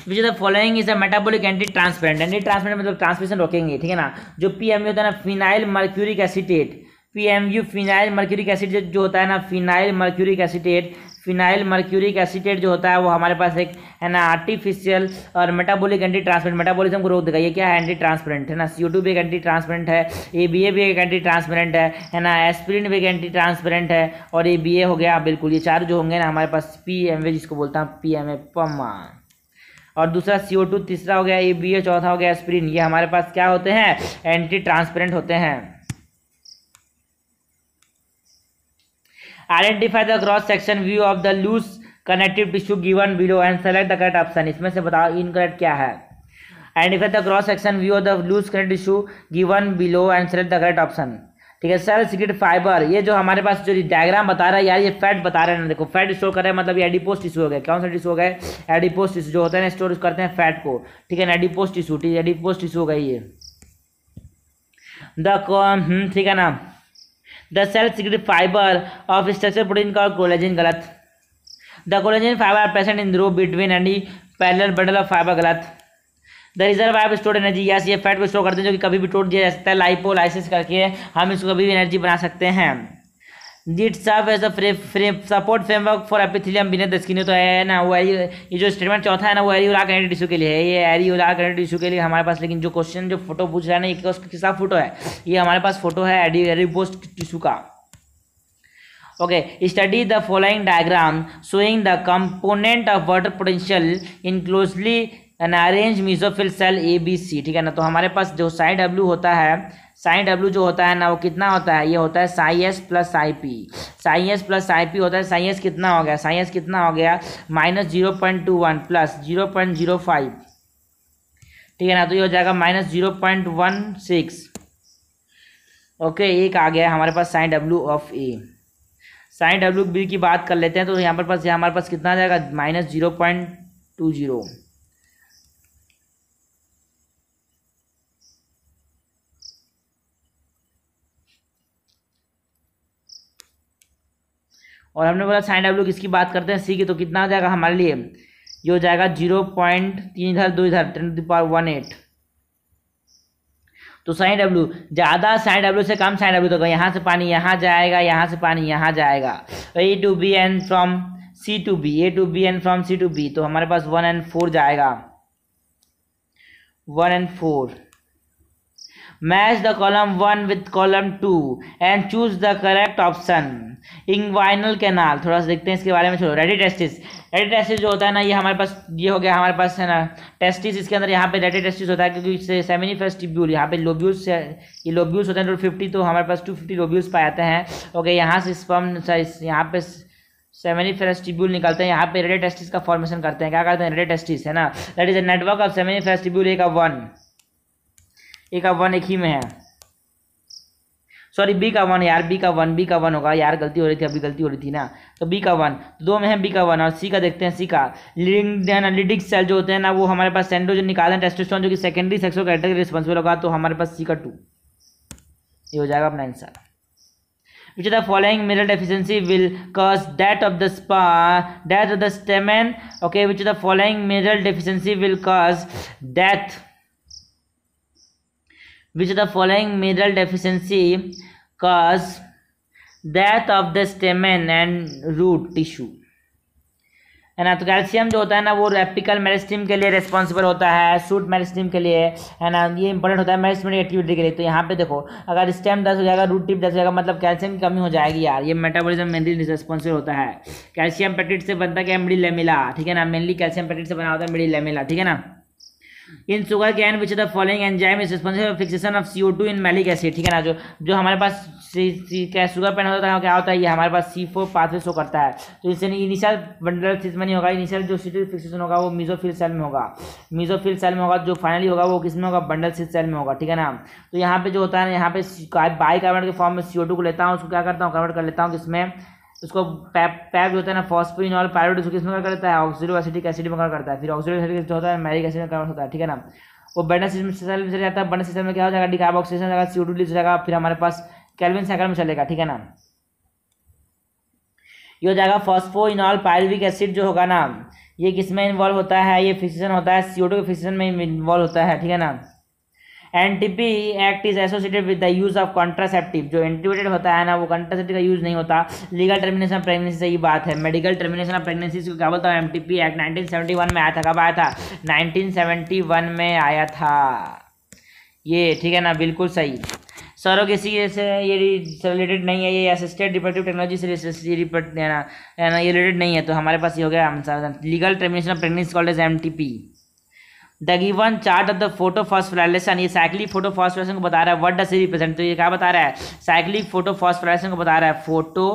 which the following is a metabolic anti transparent anti transparent मतलब ट्रांसमिशन रोकेंगे ठीक है ना जो पी एम होता है ना phenyl mercuric acetate P M U phenyl mercuric acid जो होता है ना phenyl mercuric acetate phenyl mercuric acetate जो होता है वो हमारे पास एक है ना आर्टिफिशियल और मेटाबॉलिक एंटी ट्रांसपेरेंट मेटाबॉलिज्म को रोक देगा ये क्या है एंटी ट्रांसपेरेंट है ना सी भी एक एंटी ट्रांसपेरेंट है ए बी ए भी एक एंटी ट्रांसपेरेंट है है ना एस्प्रिन भी एक एंटी ट्रांसपेरेंट है और ए बी ए हो गया हाँ, बिल्कुल ये चार जो होंगे ना हमारे पास पी एम ए जिसको बोलता हूँ पी एम ए पमा और दूसरा सी ओ टू तीसरा हो गया ए बी ए चौथा हो गया एस्प्रिन ये हमारे पास क्या होते हैं एंटी ट्रांसपेरेंट होते हैं identify the cross section view of the loose connective tissue given below and select the correct option इसमें से बताओ इनकरेक्ट क्या है identify the cross section view of the loose connect tissue given below and select the correct option ठीक है cell secrete fibre ये जो हमारे पास जो डायग्राम बता रहा है यार ये फैट बता रहे हैं देखो फैट स्टोर कर रहे हैं मतलब एडिपोस्ट टिश्यू हो गया कौन सा टिश्यू हो गए एडिपोस्ट टिश्यू जो होता है ना स्टोर करते हैं फैट को ठीक है ना एडिपोस्ट टिश्यू ठीक है एडिपोस्ट टिश्यू हो गई ये द हम्म, ठीक है ना the cell secrete fibre of structure protein का कोलेजिन गलत the collagen fibre are present in row between and parallel bundle of fibre गलत the reserve of store energy yes ये फैट को स्टोर करते हैं जो कि कभी भी टोट दिया जा सकता है लाइपोलाइसिस करके हम इसको कभी भी एनर्जी बना सकते हैं it serve as a support framework for epithelium बिने बिना दस्किन तो है ना वो एरी ये जो स्टेटमेंट चौथा है ना वो एरी एरियोला कनेक्टेड इशू के लिए है ये एरी एरियोला कनेक्टेड इशू के लिए हमारे पास लेकिन जो क्वेश्चन जो फोटो पूछ रहा है ना ये उसका किसका फोटो है ये हमारे पास फोटो है एडी एरी पोस्ट टिशू का okay study the following diagram showing the component of water potential in closely an arrange mesophyll cell A B C ठीक है ना तो हमारे पास जो साइड डब्ल्यू होता है साइन डब्ल्यू जो होता है ना वो कितना होता है ये होता है psi S plus psi P psi S plus psi P होता है साई एस कितना हो गया साई एस कितना हो गया minus zero point two one plus zero point zero five ठीक है ना तो ये हो जाएगा minus zero point one six okay एक आ गया हमारे पास psi W of A psi W B की बात कर लेते हैं तो यहाँ पर पास हमारे पास कितना आ जाएगा minus zero point two zero और हमने बोला साइन डब्ल्यू किसकी बात करते हैं सी की तो कितना आ जाएगा हमारे लिए ये हो जाएगा जीरो पॉइंट तीन इधर दो इधर ten to power one eight तो साइन डब्ल्यू ज़्यादा साइन डब्ल्यू से कम साइन डब्ल्यू तो यहाँ से पानी यहाँ जाएगा यहाँ से पानी यहाँ जाएगा A to B and from C to B A to B and from C to B तो हमारे पास वन एंड फोर जाएगा one and four match the column one with column two and choose the correct option inguinal canal थोड़ा सा देखते हैं इसके बारे में छोड़ो रेडी टेस्टिस रेडी टेस्टिस जो होता है ना ये हमारे पास ये हो गया हमारे पास है ना टेस्टिस इसके अंदर यहाँ पे रेडी टेस्टिस होता है क्योंकि इससे सेमिनिफेस्टिब्यूल यहाँ पे लोब्यूल्स ये लोब्यूस होते हैं टू फिफ्टी तो हमारे पास टू फिफ्टी लोब्यूस पाए जाते हैं ओके यहाँ से स्पम यहाँ पे सेमिनिफेस्टिब्यूल निकलते हैं यहाँ पे रेडी टेस्टिस का फॉर्मेशन करते हैं क्या करते हैं रेडी टेस्टिस है ना that is a network of seminiferous tubule एक का वन एक का वन एक ही में है सॉरी बी का वन यार बी का वन बी का वन होगा यार गलती हो रही थी अभी गलती हो रही थी ना तो बी का वन तो दो में है बी का वन और सी का देखते हैं सी का लिडिंग सेल जो होते हैं ना वो हमारे पास सेंडो जो निकाले हैं टेस्टोस्टोन जो कि सेकेंडरी सेक्सो कैटेगरी रिस्पॉन्सिबल होगा तो हमारे पास सी का टू ये हो जाएगा अपना answer which the following mineral deficiency will cause death of the स्पा death of the stamen okay which the following mineral deficiency will cause death which the following mineral deficiency cause death of the stamen and root tissue है ना तो calcium जो होता है ना वो apical meristem के लिए रिस्पॉन्सिबल होता है सूट मेरिस्टिम के लिए है ना ये इंपॉर्टेंट होता है मेरिस्टमेटिक एक्टिविटी के लिए तो यहाँ पे देखो अगर स्टेम दस हो जाएगा रूट टिप दस हो जाएगा मतलब कैल्शियम की कमी हो जाएगी यार ये मेटाबॉलिज्म मेनली रिस्पॉन्सिबल होता है कैल्शियम पेटिट से बनता क्या मिडी लेमिला ठीक है ना मेनली कैल्शियम पेटिट से बना होता है मिडी लेमिला ठीक है ना in sugar cane which the following enzyme is responsible fixation of CO two in malic acid ठीक है ना जो जो हमारे पास क्या शुगर पेन होता है क्या होता है ये हमारे पास सी फोर पाथवे शो करता है तो इससे इनिशियल बंडल सीज में नहीं होगा इनिशियल जो सीटी फिक्सेशन होगा वो मीजोफिल सेल में होगा मीजोफिल सेल में होगा जो फाइनली होगा वो किस में होगा बंडल सीज सेल में होगा ठीक है ना तो यहाँ पे जो होता है ना यहाँ पे बाई कार्बन के फॉर्म में सी को लेता हूँ उसको क्या करता हूँ कन्वर्ट कर लेता हूँ किसमें उसको पैप पैप जो होता है ना और पायरोड उसको किसमें करता है ऑक्सीडो एसिडिक एसिड में करता है फिर ऑक्सीडो जो होता है मैरिक एसिड में कन्वर्ट होता है ठीक है ना वो बर्नर सिस्टम से चले जाता है बर्नर सिस्टम में क्या हो जाएगा डिकार्ब ऑक्सीजन जाएगा सी टू जाएगा फिर हमारे पास कैलविन साइकिल में चलेगा ठीक है ना ये हो जाएगा फॉस्फोइनॉल पायरविक एसिड जो होगा ना ये किसमें इन्वॉल्व होता है ये फिक्सेशन होता है सी टू के फिक्सेशन में इन्वॉल्व होता है ठीक है ना MTP act is associated with the use of contraceptive जो एंटीबेटेड होता है ना वो कॉन्ट्रासेप्टिव का यूज नहीं होता लीगल टर्मिनेशन ऑफ प्रेगनेंसी से ही बात है मेडिकल टर्मिनेशन ऑफ प्रेगनेंसी को क्या बोलता हूँ M T P act nineteen seventy one में आया था कब आया था नाइनटीन सेवेंटी वन में आया था ये ठीक है ना बिल्कुल सही सरों किसी से ये रिलेटेड नहीं है ये असिस्टेड रिपोर्टिव टेक्नोलॉजी से रिपोर्ट ना ये रिलेटेड नहीं है तो हमारे पास ये हो गया answer legal termination of pregnancy called as M T P the given chart of the photophosphorylation ये साइक्लिक फोटो फॉस्फोराइलेशन को बता रहा है व्हाट डस रिप्रेजेंट तो ये क्या बता रहा है साइक्लिक फोटो फॉस्फोराइलेशन को बता रहा है फोटो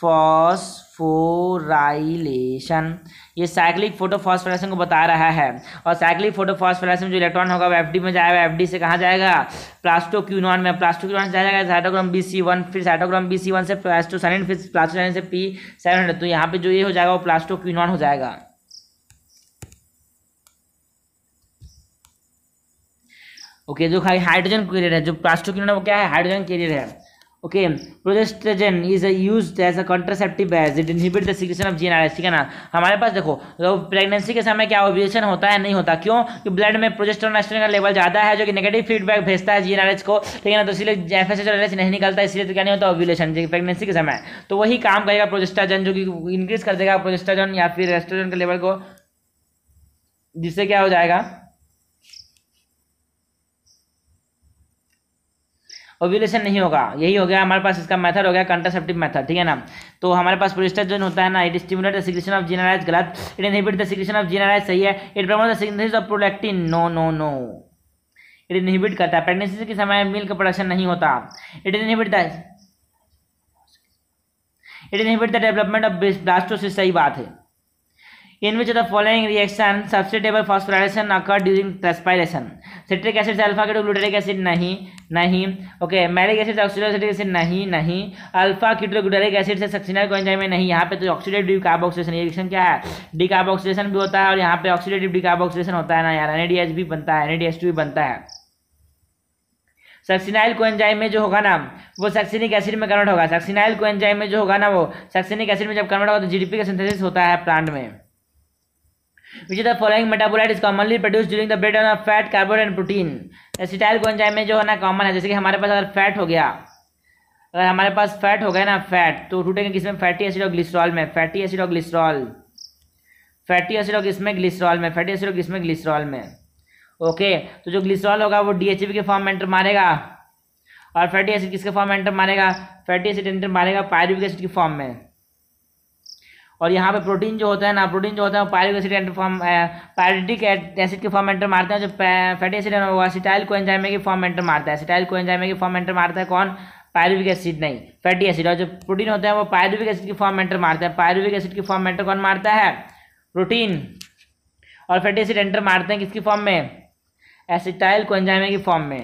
फॉस्फोराइलेशन ये साइक्लिक फोटो फॉस्फोराइलेशन को बता रहा है और साइक्लिक फोटो फॉस्फोराइलेशन जो इलेक्ट्रॉन होगा वो एफडी में जाएगा एफडी से कहाँ जाएगा प्लास्टोक्यूनॉन में प्लास्टोक्यूनॉन से जाएगा साइटोग्राम बी सी वन फिर साइटोग्राम बी सी वन से प्लास्टोसाइन फिर प्लास्टोसाइन से पी सेवन तो यहाँ पे जो ये हो जाएगा वो प्लास्टोक्यूनॉन हो जाएगा ओके जो हाइड्रोजन कैरियर है जो प्लास्टोकिनोन है वो क्या है हाइड्रोजन कैरियर है okay progestogen is use as a contraceptive as it inhibit the secretion of GnRH ठीक है ना हमारे पास देखो तो प्रेगनेंसी के समय क्या ओविएशन होता है नहीं होता क्यों कि ब्लड में एस्ट्रोजन का लेवल ज़्यादा है जो कि नेगेटिव फीडबैक भेजता है जीएनआरएस को ठीक है ना तो इसलिए एफ एस नहीं निकलता इसलिए तो क्या नहीं होता ओव्यूलेशन प्रेगनेंसी के समय तो वही काम करेगा प्रोजेस्टाजन जो कि इंक्रीज कर देगा प्रोजेस्ट्राजन या फिर एस्ट्रोजन के लेवल को जिससे क्या हो जाएगा ओव्यूलेशन नहीं होगा यही हो गया हमारे पास इसका मेथड हो गया कंट्रासेप्टिव मेथड ठीक है ना तो हमारे पास जो होता है ना it stimulate the secretion of GnRH गलत it inhibit the secretion of GnRH सही है it promote the synthesis of prolactin no no no it inhibit करता है प्रेगनेंसी के समय मिल्क प्रोडक्शन नहीं होता it inhibit the it inhibit the development of blastocyst सही बात है in which the following reaction reaction substitutable phosphorylation occur during transpiration citric acid से अल्फा के एसिड नहीं नहीं okay malic acid oxaloacetic acid नहीं नहीं अल्फा कीटो एसिड से सक्सिनल कोएंजाइम में नहीं यहाँ पे तो ऑक्सीडेटिव डिकार्बोक्सीडेशन रिएक्शन क्या है डी डिकार्बोक्सीडेशन भी होता है और यहाँ पे ऑक्सीडेटिव डी डिकार्बोक्सीडेशन होता है ना यार एनएडीएच भी बनता है एनएडीएच भी बनता है सक्सिनाइल कोएंजाइम में जो होगा ना वो सक्सिनिक एसिड में कन्वर्ट होगा सक्सिनाइल कोएंजाइम में जो होगा ना वो सक्सिनिक एसिड में जब कन्वर्ट होगा तो जीडीपी का सिंथेसिस होता है प्लांट में which of the metabolite is commonly produce during the break of fat carbohydrate and protein acetyl coenzyme में जो है ना कॉमन है जैसे कि हमारे पास अगर फैट हो गया अगर हमारे पास फैट हो गया ना फैट तो टूटेंगे किसमें फैटी एसिड और ग्लिस्ट्रॉल में फैटी एसिड और ग्लिस्ट्रॉल फैटी एसिड और किसमें ग्लिस्ट्रॉल में फैटी एसिड और किसमें ग्लिस्ट्रॉल में ओके तो जो ग्लिस्ट्रॉल होगा वो पी के फॉर्म में एंटर मारेगा और फैटी एसिड किसके फॉर्म में एंटर मारेगा फैटी एसिड एंटर मारेगा पायरुविक एसिड के फॉर्म में और यहाँ पे प्रोटीन जो होता है ना प्रोटीन जो होता है pyruvic acid enter form pyruvic acid के फॉर्म एंटर मारते हैं जो फैटी एसिड है वो असिटाइल को एंजाइमे की फॉर्म एंटर मारता है असिटाइल को एंजाइमे की फॉर्म एंटर मारता है कौन पायरुविक एसिड नहीं फैटी एसिड और जो प्रोटीन होता है वो पायरुविक एसिड की फॉर्म एंटर मारता है पायरुविक एसिड की फॉर्म एंटर कौन मारता है प्रोटीन और फैटी एसिड एंटर मारते हैं किसकी फॉर्म में एसिटाइल कोंजाइमे की फॉर्म में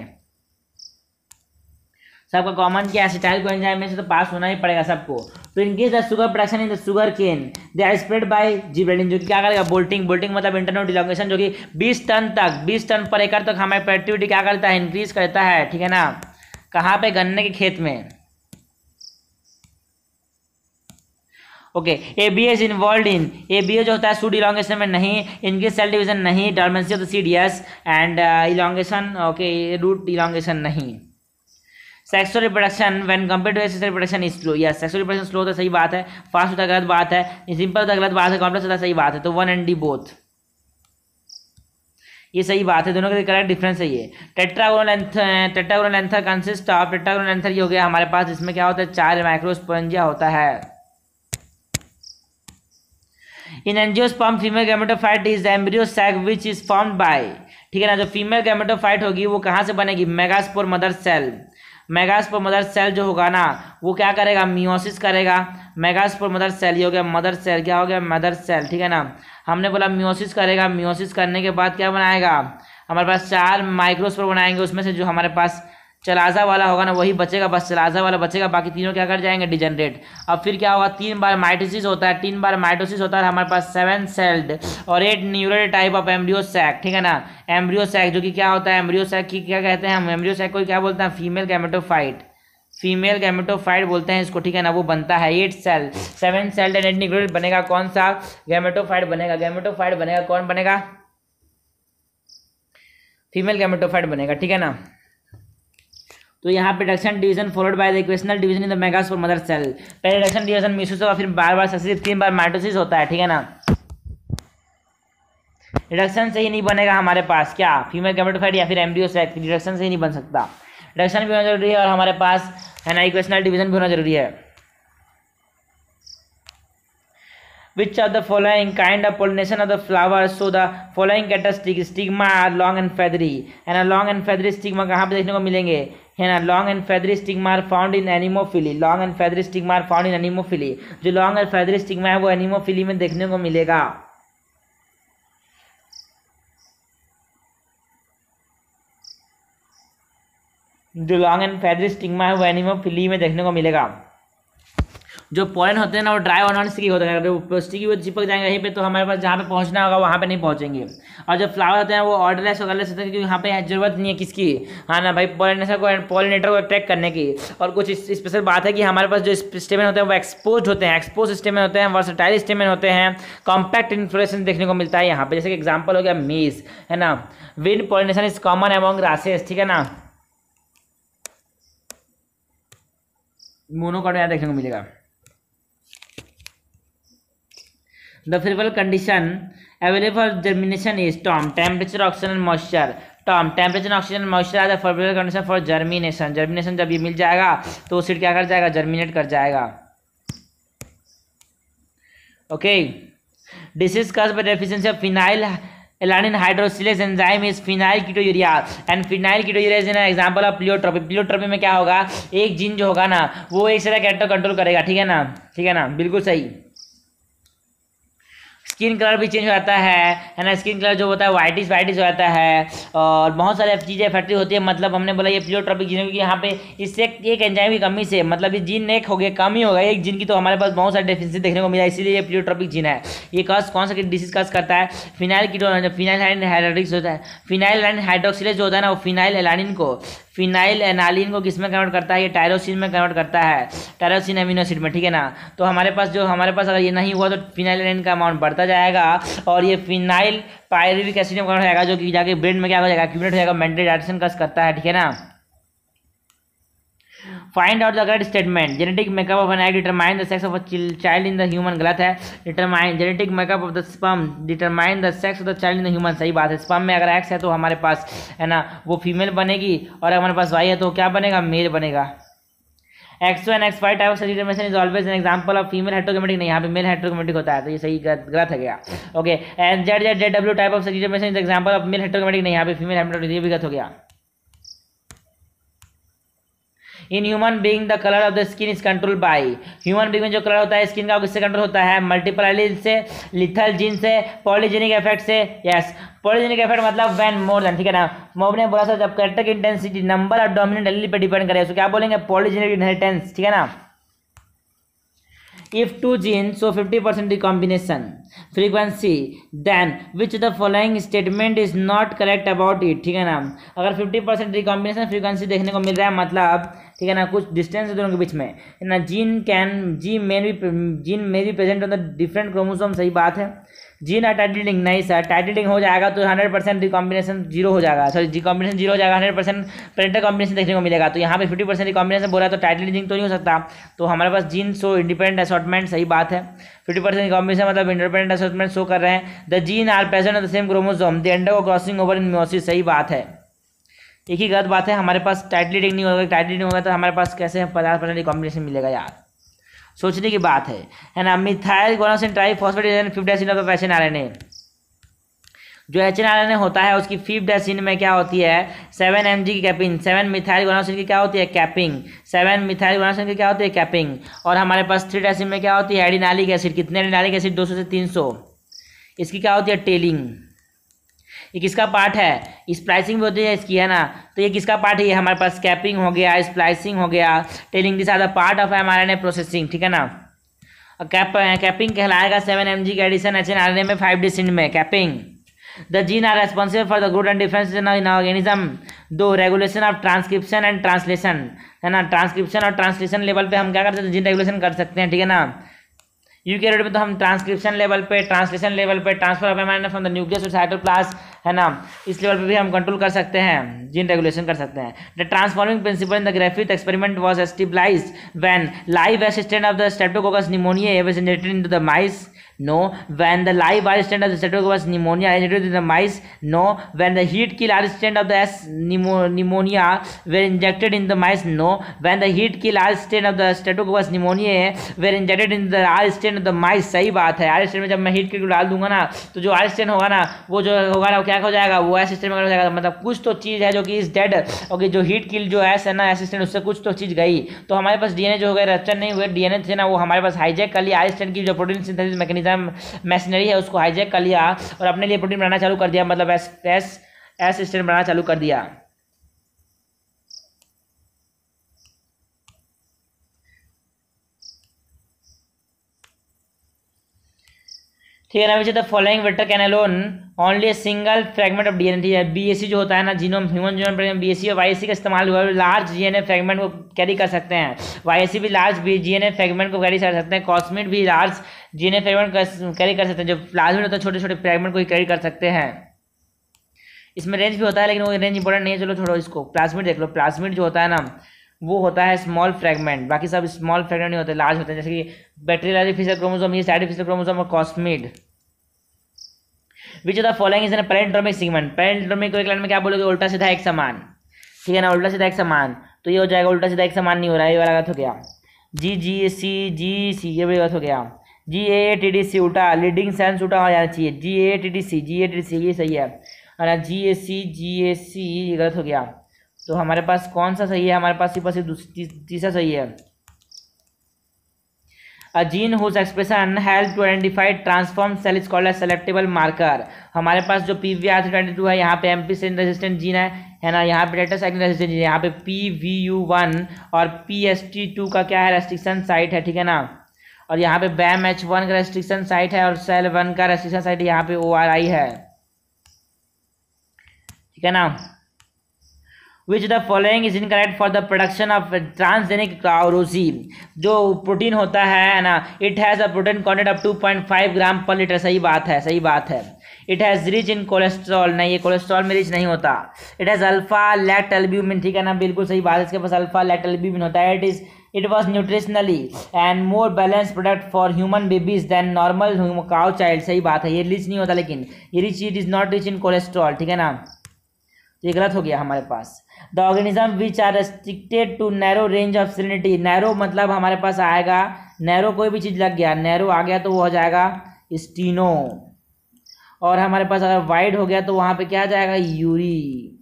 सबका कॉमन क्या है को एंजाइम में से तो पास होना ही पड़ेगा सबको तो in case the sugar production in the sugar cane they are spread by gibberellin जो कि क्या करेगा बोल्टिंग बोल्टिंग मतलब इंटरनल डिलोंगेशन जो कि 20 टन तक 20 टन पर एकड़ तक हमारी प्रोडक्टिविटी क्या करता है इंक्रीज करता है ठीक है ना कहाँ पे गन्ने के खेत में okay A B is involve in A B A जो होता है सूड इलांगेशन में नहीं इनकी सेल डिविजन नहीं dormancy of the seeds and elongation okay root elongation नहीं sexual reproduction when compare to sexual reproduction is slow या sexual reproduction slow तो सही बात है फास्ट होता गलत बात है सिंपल होता गलत बात है कॉम्प्लेक्स होता सही बात है तो वन एंड डी बोथ ये सही बात है दोनों के करेक्ट डिफरेंस है ये टेट्रागोन लेंथ टेट्रागोन टेट्रागोनलेंथर कंसिस्ट ऑफ टेट्रागोन टेट्रागोनलेंथर ये हो गया हमारे पास इसमें क्या होता है चार माइक्रोस्पोरेंजिया होता है in angiosperm female gametophyte is embryo sac which is formed by ठीक है ना जो फीमेल गैमेटोफाइट होगी वो कहाँ से बनेगी megaspore mother cell megaspore mother cell जो होगा ना वो क्या करेगा मियोसिस करेगा मेगास्पोर मदर सेल ये हो गया मदर सेल क्या हो गया मदर सेल ठीक है ना हमने बोला मियोसिस करेगा मियोसिस करने के बाद क्या बनाएगा हमारे पास चार माइक्रोस्पोर बनाएंगे उसमें से जो हमारे पास चलाजा वाला होगा ना वही बचेगा बस चलाजा वाला बचेगा बाकी तीनों क्या कर जाएंगे डिजनरेट अब फिर क्या होगा तीन बार माइटोसिस होता है तीन बार माइटोसिस होता है हमारे पास सेवन सेल्ड और eight nucleate type of embryo sac ठीक है ना एम्ब्रियो सैक जो कि क्या होता है एम्ब्रियो सैक की क्या कहते हैं हम एम्ब्रियो सैक को क्या बोलते हैं फीमेल गैमेटोफाइट फीमेल गैमेटोफाइट बोलते हैं इसको ठीक है ना वो बनता है eight cell seven celled and eight nucleate बनेगा कौन सा गैमेटोफाइट बनेगा गैमेटोफाइट बनेगा कौन बनेगा फीमेल गैमेटोफाइट बनेगा ठीक है ना तो यहाँ पे reduction division followed by the equational division in the megaspore mother cell पहले डक्शन डिवीजन मिसोस और फिर बार बार ससिस तीन बार माइटोसिस होता है ठीक है ना रिडक्शन से ही नहीं बनेगा हमारे पास क्या फीमेल गैमेटोफाइट या फिर एमबीओ से रिडक्शन से ही नहीं बन सकता रिडक्शन भी होना जरूरी है और हमारे पास है ना इक्वेशनल डिवीजन भी होना जरूरी है which are the following kind of pollination of the flower so the following characteristic stigma long and feathery and long and feathery stigma कहाँ पे देखने को मिलेंगे है ना long and feathery stigma are found in anemophily long and feathery stigma are found in anemophily जो long and feathery stigma है वो एनिमोफिली में देखने को मिलेगा जो लॉन्ग एंड फेदरी स्टिग्मा है वो एनिमोफिली में देखने को मिलेगा जो पॉइन होते हैं ना वो ड्राई और नॉन स्टिकी होते हैं अगर स्टिकी वो तो चिपक जाएंगे यहीं पे तो हमारे पास जहाँ पे पहुँचना होगा वहाँ पे नहीं पहुँचेंगे और जो फ्लावर होते हैं वो ऑर्डरलेस ऑर्डरलेस होते हैं क्योंकि यहाँ पे जरूरत नहीं है किसकी हाँ ना भाई पॉलिनेशन को पॉलिनेटर को अट्रैक्ट करने की और कुछ स्पेशल बात है कि हमारे पास जो स्टेमेंट होते हैं वो एक्सपोज होते हैं एक्सपोज स्टेमन होते हैं वर्सटाइल स्टेमिन होते हैं कॉम्पैक्ट इन्फ्लोरेशन देखने को मिलता है यहाँ पे जैसे कि एग्जाम्पल हो गया मीस है ना wind pollination is common among grasses ठीक है ना मोनोकॉट यहाँ देखने को मिलेगा the favourable condition available for germination is tom temperature oxygen and moisture tom temperature oxygen moisture are the favourable condition for germination germination जब ये मिल जाएगा तो सीड क्या कर जाएगा जर्मिनेट कर जाएगा okay disease caused by deficiency of phenylalanine hydroxylase enzyme is phenyl urea and phenyl urea is an example of pleiotropy pleiotropy में क्या होगा एक जीन जो होगा ना वो एक सारा कैरेक्टर कंट्रोल करेगा ठीक है ना ठीक है ना बिल्कुल सही स्किन कलर भी चेंज हो जाता है है ना स्किन कलर जो होता है वाइटिस वाइटिस हो जाता है और बहुत सारे चीज़ें फैक्ट्री होती है मतलब हमने बोला ये प्लियोट्रॉपिक जीन क्योंकि यहाँ पे इससे एक एंजाइम की कमी से मतलब ये जीन एक हो गया कम ही होगा एक जीन की तो हमारे पास बहुत सारे डेफिनेसी देखने को मिला इसीलिए ये प्लियोट्रॉपिक जीन है ये कस कौन सा डिसीज कस करता है फिनाइल की फिनाइल हाइड्रिक्स होता है फिनाइल हाइड्रोक्सिलेज जो होता है ना वो फिनाइल एलानिन को फिनाइल एनालिन को किस में कन्वर्ट करता है ये टायरोसिन में कन्वर्ट करता है टायरोसिन अमीनो एसिड में ठीक है ना तो हमारे पास जो हमारे पास अगर ये नहीं हुआ तो फिनाइल एनालिन का अमाउंट बढ़ता जाएगा और ये फिनाइल पायरिविक एसिड में कन्वर्ट हो जाएगा जो कि जाके ब्रेन में क्या हो जाएगा एक्यूमलेट हो जाएगा मेंटल डायरेक्शन कस करता है ठीक है ना find out the correct statement genetic makeup of an egg determine the sex of a child in the human गलत है determine genetic makeup of the sperm determine the sex of the child in the human सही बात है sperm में अगर x है तो हमारे पास है ना वो फीमेल बनेगी और हमारे पास वाई है तो क्या बनेगा मेल बनेगा X and X Y type of cell is always an example of female heterochromatic नहीं यहाँ पे मेल हेट्रोकोमेटिक होता है तो ये सही गलत है गया okay and Z Z Z W type of cell is example of male heterochromatic नहीं यहाँ पे फीमेल हेट्रोमेटिक ये भी गलत हो गया in human being the colour of the skin is control by human being में जो कलर होता है स्किन का किससे कंट्रोल होता है मल्टीपल एलिन से लिथल जीन से पॉलीजेनिक इफेक्ट से यस पॉलीजेनिक इफेक्ट मतलब वैन मोर देन ठीक है ना मोब ने बोला सर जब कैरेक्टर की intensity number of dominant allele पर डिपेंड करे उसको क्या बोलेंगे पॉलीजेनिक इनहेरिटेंस ठीक है ना if two gene so fifty percent recombination frequency then which the following statement is not correct about it ठीक है ना अगर फिफ्टी परसेंट रिकॉम्बिनेशन फ्रीक्वेंसी देखने को मिल रहा है मतलब ठीक है ना कुछ डिस्टेंस है दोनों के बीच में ना जीन कैन जी मेन भी जीन मेन भी present on the different chromosome सही बात है जी ना टाइटलिंग नहीं सर टाइटलिंग हो जाएगा तो हंड्रेड परसेंट रिकॉम्बिनेशन जीरो हो जाएगा सॉरी जी कॉम्बिनेशन जीरो हो जाएगा हंड्रेड परसेंट प्रिंटर कॉम्बिनेशन देखने को मिलेगा तो यहाँ पे फिफ्टी परसेंट रिकॉम्बिनेशन बोला तो टाइटलिंग तो नहीं हो सकता तो हमारे पास जीन सो इंडिपेंडेंट असॉटमेंट सही बात है फिफ्टी परसेंट रिकॉम्बिनेशन मतलब इंडिपेंडेंट असॉटमेंट शो कर रहे हैं the gene are present the same chromosome the undergo crossing over in meiosis सही बात है एक ही गलत बात है हमारे पास टाइटलिंग नहीं होगा टाइटलिंग होगा तो हमारे पास कैसे पचास परसेंट कॉम्बिनेशन मिलेगा यार सोचने की बात है है ना मिथाइल गोनासिन ट्राई फॉस्फेट डेसिन of H N R N A जो H N R N A होता है उसकी फिफ्ट डेसिन में क्या होती है सेवन एम जी की कैपिंग सेवन मिथाइल गोनासिन की क्या होती है कैपिंग सेवन मिथाइल गोनासिन की क्या होती है कैपिंग और हमारे पास थ्री डेसिन में क्या होती है एडिनालिक एसिड कितने एडिनालिक एसिड दो सौ से तीन सौ इसकी क्या होती है टेलिंग ये किसका पार्ट है स्प्लाइसिंग भी होती है इसकी है ना तो ये किसका पार्ट है ये हमारे पास कैपिंग हो गया स्प्लाइसिंग हो गया tailing this are the part of M R N A processing ठीक है ना कैप कैपिंग कहलाएगा सेवन एम जी के addition H N R N A में फाइव डी सिंड में capping the gene are responsible for the good and defence in an organism. दो regulation of transcription and translation है ना ट्रांसक्रिप्शन और ट्रांसलेशन लेवल पे हम क्या करते हैं जीन तो रेगुलेशन कर सकते हैं ठीक है ना यूके में तो हम ट्रांसक्रिप्शन लेवल पे ट्रांसलेशन लेवल पे transfer of mRNA from the nucleus to cytoplasm है ना इस लेवल पर भी हम कंट्रोल कर सकते हैं जीन रेगुलेशन कर सकते हैं the transforming principle in the Griffith experiment was establish when live S strain of the streptococcus pneumonia was generated the mice no when the live S strain of the pneumonia in the mice no when the heat kill S strain of the S pneumonia were injected in the mice no when the heat kill S strain of the streptococcus pneumonia were injected in the R strain of the mice सही बात है are stent में जब मैं heat kill डाल दूंगा ना तो जो आर स्टेंट होगा ना वो जो होगा ना क्या हो जाएगा वो असिस्टेंट में हो जाएगा तो मतलब कुछ तो चीज़ है जो कि इस डेड ओके जो हीट किल जो एस है ना असिस्टेंट उससे कुछ तो चीज़ गई तो हमारे पास डीएनए जो हो गए रचन नहीं हुए डीएनए थे ना वो हमारे पास हाईजेक कर लिया असिस्टेंट की जो प्रोटीन सिंथेसिस मैकेनिज्म मशीनरी है उसको हाईजेक कर लिया और अपने लिए प्रोटीन बनाना चालू कर दिया मतलब एस एस असिस्टेंट बनाना चालू कर दिया ठीक है ना बच्चे the following vector can clone only single fragment of DNA ठीक है बीएससी जो होता है ना जीनोम ह्यूमन जीनोम बीएससी और वाईएससी का इस्तेमाल हुआ है लार्ज जीएनए फ्रेगमेंट को कैरी कर सकते हैं वाईएससी भी लार्ज जीएनए फ्रेगमेंट को कैरी कर सकते हैं कॉस्मिट भी लार्ज जीएनए फ्रेगमेंट कैरी कर सकते हैं जो लार्ज होता है छोटे छोटे फ्रेगमेंट को ही कैरी कर सकते हैं इसमें रेंज भी होता है लेकिन वो रेंज इंपॉर्टेंट नहीं है चलो छोड़ो इसको प्लाज्मिट देख लो प्लाज्मिट जो होता है ना वो होता है स्मॉल फ्रेगमेंट बाकी सब स्मॉल फ्रेगमेंट नहीं होते लार्ज होते हैं जैसे कि बैटरी फिशर क्रोमोजोम ये साइड फीसर क्रोमोजोम और cosmid which of the following is an paracentric segment paracentric को में क्या बोलोगे उल्टा सीधा एक समान ठीक है ना उल्टा सीधा एक समान तो ये हो जाएगा उल्टा सीधा एक समान नहीं हो रहा है ये वाला गलत हो गया जी जी सी जी सी ये भी गलत हो गया जी ए टी डी सी उल्टा लीडिंग सेंस उल्टा हो जाना चाहिए G A T D C G A T D C ये सही है और जी ए सी जी ए सी ये गलत हो गया तो हमारे पास कौन सा सही है हमारे पास ही पास तीसरा सही है a gene whose expression help to identify transform cell is called selectable marker हमारे पास जो P B R twenty two है यहाँ पे ampicillin resistant gene है है ना यहाँ पे डेटा सेकंड रेजिस्टेंट जीन है यहाँ पे पी वी यू वन और पी एस टी टू का क्या है रेस्ट्रिक्शन साइट है ठीक है ना और यहाँ पे बैम एच वन का रेस्ट्रिक्शन साइट है और सेल वन का रेस्ट्रिक्शन साइट यहाँ पे ओ आर आई है ठीक है ना which the following is correct for the production of transgenic cow Rosie जो प्रोटीन होता है ना it has a protein content of two point five gram per litre सही बात है सही बात है it has rich in cholesterol नहीं ये कोलेस्ट्रॉल में रिच नहीं होता it has alpha lactalbumin ठीक है ना बिल्कुल सही बात है इसके पास अल्फा लेट एल्ब्यूमिन होता है it is it was nutritionally and more balance product for human babies than normal cow child सही बात है ये रिच नहीं होता लेकिन ये rich it is not rich in cholesterol ठीक है ना तो ये गलत हो गया हमारे पास the organism which are restricted to narrow range of salinity narrow मतलब हमारे पास आएगा नैरो कोई भी चीज़ लग गया नैरो आ गया तो वो हो जाएगा स्टीनो और हमारे पास अगर वाइड हो गया तो वहाँ पे क्या आ जाएगा यूरी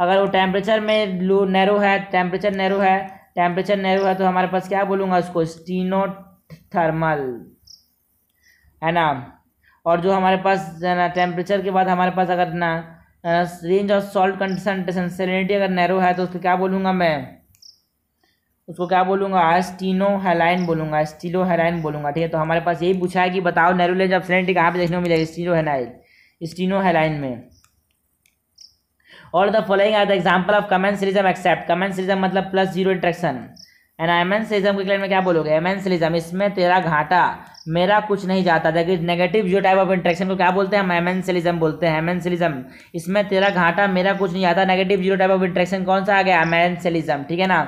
अगर वो टेम्परेचर में लो नैरो है टेम्परेचर नैरो है टेम्परेचर नैरो है तो हमारे पास क्या बोलूँगा उसको स्टीनो थर्मल है ना और जो हमारे पास ना टेम्परेचर के बाद हमारे पास अगर ना range of salt concentration salinity अगर नैरो है तो उसको क्या बोलूँगा मैं उसको क्या बोलूँगा एस्टीनो हेलाइन बोलूँगा स्टीलो हेलाइन बोलूँगा ठीक है तो हमारे पास यही पूछा है कि बताओ नैरो रेंज ऑफ सेलिनिटी कहाँ पर देखने को मिलेगी स्टीलो हेलाइन स्टीनो हेलाइन में और the following are the example of commensalism except commensalism मतलब plus zero interaction and amensalism के क्लेम में क्या बोलोगे एमेंसलिज्म इसमें तेरा घाटा मेरा कुछ नहीं जाता था कि नेगेटिव जो टाइप ऑफ इंट्रैक्शन को क्या बोलते हैं हम हेमेंसलिज्म बोलते हैं हेमेंसलिज्म इसमें तेरा घाटा मेरा कुछ नहीं जाता negative zero type of interaction कौन सा आ गया हेमेंसलिज्म ठीक है ना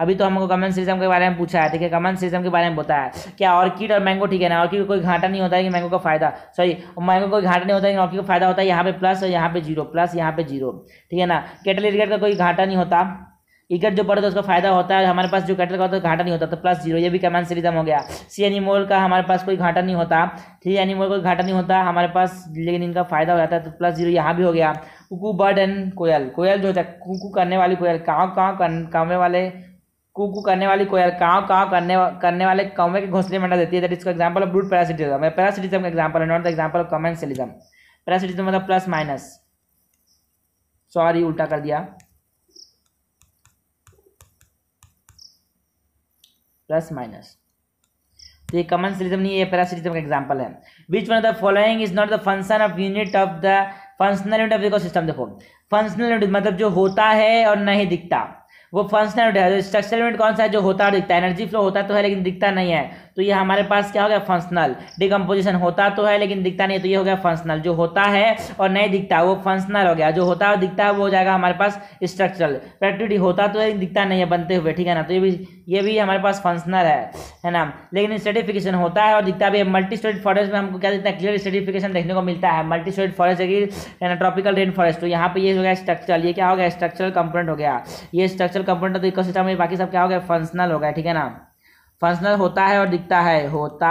अभी तो हमको कमन सिज्म के बारे में पूछा है ठीक है कमन सिज्म के बारे में बताया क्या ऑर्किड और मैंगो ठीक है ना ऑर्किड को कोई घाटा नहीं होता है कि मैंगो का फायदा सॉरी मैंगो कोई घाटा नहीं होता है ऑर्किड का फायदा होता है यहाँ पे प्लस और यहाँ पे जीरो प्लस यहाँ पे जीरो ठीक है ना केटल का कोई घाटा नहीं होता इगट जो पड़ता है उसका फायदा होता है हमारे पास जो कैटल का होता है घाटा नहीं होता तो प्लस जीरो ये भी कमान सीरीजम हो गया सी एनिमोल का हमारे पास कोई घाटा नहीं होता थ्री एनिमोल का घाटा नहीं होता हमारे पास लेकिन इनका फायदा हो जाता है तो प्लस जीरो यहाँ भी हो गया कुकू बर्ड एंड कोयल कोयल जो होता है कुकू करने वाली कोयल काँव काँव कावने वाले कुकू करने वाली कोयल काँव काव करने करने वाले कौवे के घोंसले में अंडा देती है दैट इसका example of brood parasitism parasitism का एग्जाम्पल है not the example of commensalism parasitism मतलब प्लस माइनस सॉरी उल्टा कर दिया प्लस माइनस तो ये कमन सिरिज्म नहीं है पैरासिरिज्म का एग्जाम्पल है which one of the following is not the function of unit of the functional unit of ecosystem देखो फंक्शनल यूनिट मतलब जो होता है और नहीं दिखता वो फंक्शनल यूनिट है स्ट्रक्चरल तो यूनिट कौन सा है जो होता है दिखता है एनर्जी फ्लो होता तो है लेकिन दिखता नहीं है तो ये हमारे पास क्या हो गया फंक्शनल डिकम्पोजिशन होता तो है लेकिन दिखता नहीं तो ये हो गया फंक्शनल जो होता है और नहीं दिखता वो फंक्शनल हो गया जो होता है दिखता है वो हो जाएगा हमारे पास स्ट्रक्चरल प्रैक्टिटी होता तो है दिखता नहीं है बनते हुए ठीक है ना तो ये भी ये भी हमारे पास फंक्शनल है है ना लेकिन स्टेटिफिकेशन होता है और दिखता भी है मल्टी स्टेट फॉरेस्ट में हमको क्या दिखता है क्लियर स्टेटिफिकेशन देखने को मिलता है मल्टी स्टेट फॉरेस्ट है ना ट्रॉपिकल रेन फॉरेस्ट तो यहाँ पे ये हो गया स्ट्रक्चरल ये क्या हो गया स्ट्रक्चरल कंपोनेंट हो गया ये स्ट्रक्चरल कंपोनेंट तो इकोसिस्टम में बाकी सब क्या हो गया फंक्शनल हो गया ठीक है ना फंक्शनल होता है और दिखता है होता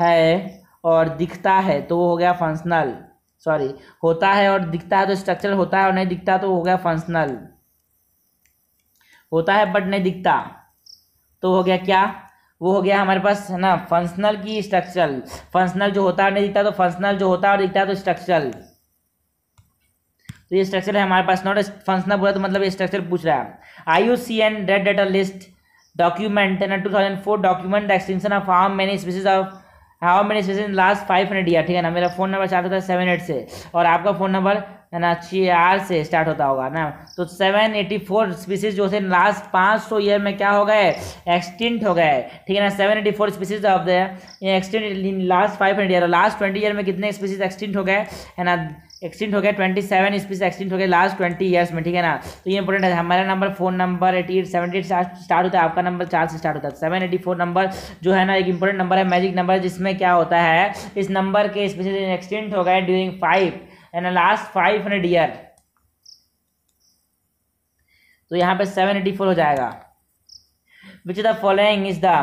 है और दिखता है तो वो हो गया फंक्शनल सॉरी होता है और दिखता है तो स्ट्रक्चर होता है और नहीं दिखता तो हो गया फंक्शनल होता है बट नहीं दिखता तो हो गया क्या वो हो गया हमारे पास है ना फंक्शनल की स्ट्रक्चरल फंक्शनल जो होता है नहीं दिखता तो फंक्शनल जो होता है और दिखता है तो स्ट्रक्चरल तो ये स्ट्रक्चर है हमारे पास नॉट फंक्शनल बोला तो मतलब ये स्ट्रक्चर पूछ रहा है I U C N red data list document two thousand four document extinction of how many species of how many in last five hundred year ठीक है ना मेरा फ़ोन नंबर चार्ट होता है सेवन एट से और आपका फ़ोन नंबर है ना आर से स्टार्ट होता होगा ना तो सेवन एटी फोर स्पीसीज जो थे लास्ट पाँच सौ ईयर में क्या हो गए एक्सटिंट हो गए ठीक है ना seven eighty four species of the extinct last five hundred year last twenty year में कितने स्पीसीज एक्सटिंट हो गए है ना एक्सटेंट हो गया ट्वेंटी सेवन स्पीस एक्सटेंट हो गया लास्ट ट्वेंटी ईयर्स में ठीक है ना तो ये इंपॉर्टेंट है हमारा number phone number eighty eight seventy eight start होता है आपका नंबर चार से स्टार्ट होता है सेवन एटी फोर नंबर जो है ना एक इंपॉर्टेंट नंबर है मैजिक नंबर जिसमें क्या होता है इस नंबर के स्पीसीज एक्सटेंट हो गया during five and last five hundred year तो यहाँ पे सेवन एटी फोर हो जाएगा which the following is the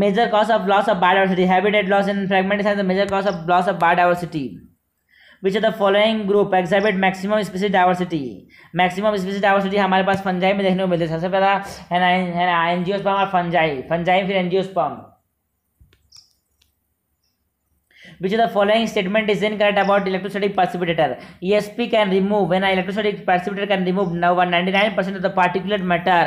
major cause of loss of biodiversity habitat loss in fragment is major cause of loss of biodiversity which are the following group exhibit maximum species diversity maximum species diversity हमारे पास fungi में देखने को मिलती है सबसे पहला है ना एनजीओ स्पम और फंजाई फंजाई फिर angiosperm which of the following statement is incorrect about electrostatic precipitator esp can remove when an electrostatic precipitator can remove now 99% of the particulate matter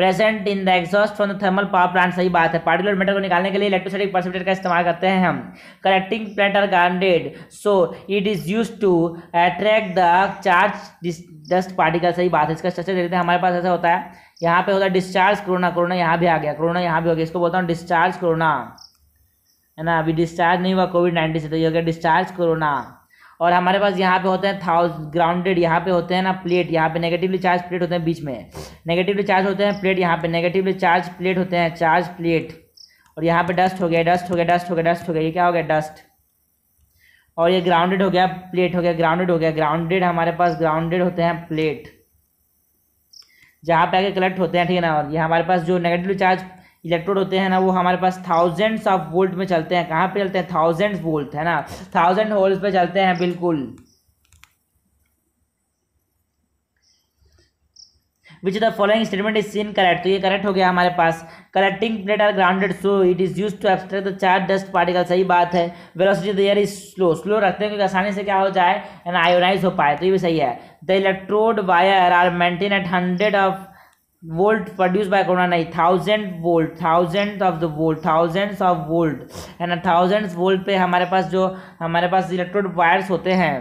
present in the exhaust from the thermal power plant सही बात है particulate matter को निकालने के लिए electrostatic precipitator का इस्तेमाल करते हैं हम correcting planet are guarded so it is used to attract the charge dust particle सही बात है इसका स्ट्रक्चर देखते हैं हमारे पास ऐसा होता है यहाँ पे होता है डिस्चार्ज कोरोना कोरोना यहाँ भी आ गया कोरोना यहाँ भी हो गया इसको बोलता हूँ डिस्चार्ज कोरोना है ना अभी डिस्चार्ज नहीं हुआ कोविड नाइन्टीन से तो ये हो गया डिस्चार्ज कोरोना और हमारे पास यहाँ पे होते हैं थाउज ग्राउंडेड यहाँ पे होते हैं ना प्लेट यहाँ पे नेगेटिवली चार्ज प्लेट होते हैं बीच में नेगेटिवली चार्ज होते हैं प्लेट यहाँ पे नेगेटिवली चार्ज प्लेट होते हैं चार्ज प्लेट और यहाँ पे डस्ट हो गया डस्ट हो गया डस्ट हो गया डस्ट हो गया ये क्या हो गया डस्ट और ये ग्राउंडेड हो गया प्लेट हो गया ग्राउंडेड हो गया ग्राउंडेड हमारे पास ग्राउंडेड होते हैं प्लेट जहाँ पे आगे कलेक्ट होते हैं ठीक है ना और ये हमारे पास जो नेगेटिव चार्ज इलेक्ट्रोड होते हैं ना वो हमारे पास थाउजेंड्स ऑफ वोल्ट में चलते हैं कहाँ पे चलते हैं थाउजेंड्स वोल्ट है ना थाउजेंड होल्स पे चलते हैं बिल्कुल which the following statement is seen correct तो ये करेक्ट हो गया हमारे पास collecting plate are grounded so it is use to abstract the चार डस्ट पार्टिकल सही बात है velocity the air is slow slow रखते हैं क्योंकि आसानी से क्या हो जाए एंड आयोनाइज हो पाए तो ये भी सही है the electrode wire are maintain at hundred of volt produce by by नहीं thousand volt thousand of the volt thousand of volt है ना थाउजेंड वोल्ट पे हमारे पास जो हमारे पास इलेक्ट्रोड वायर्स होते हैं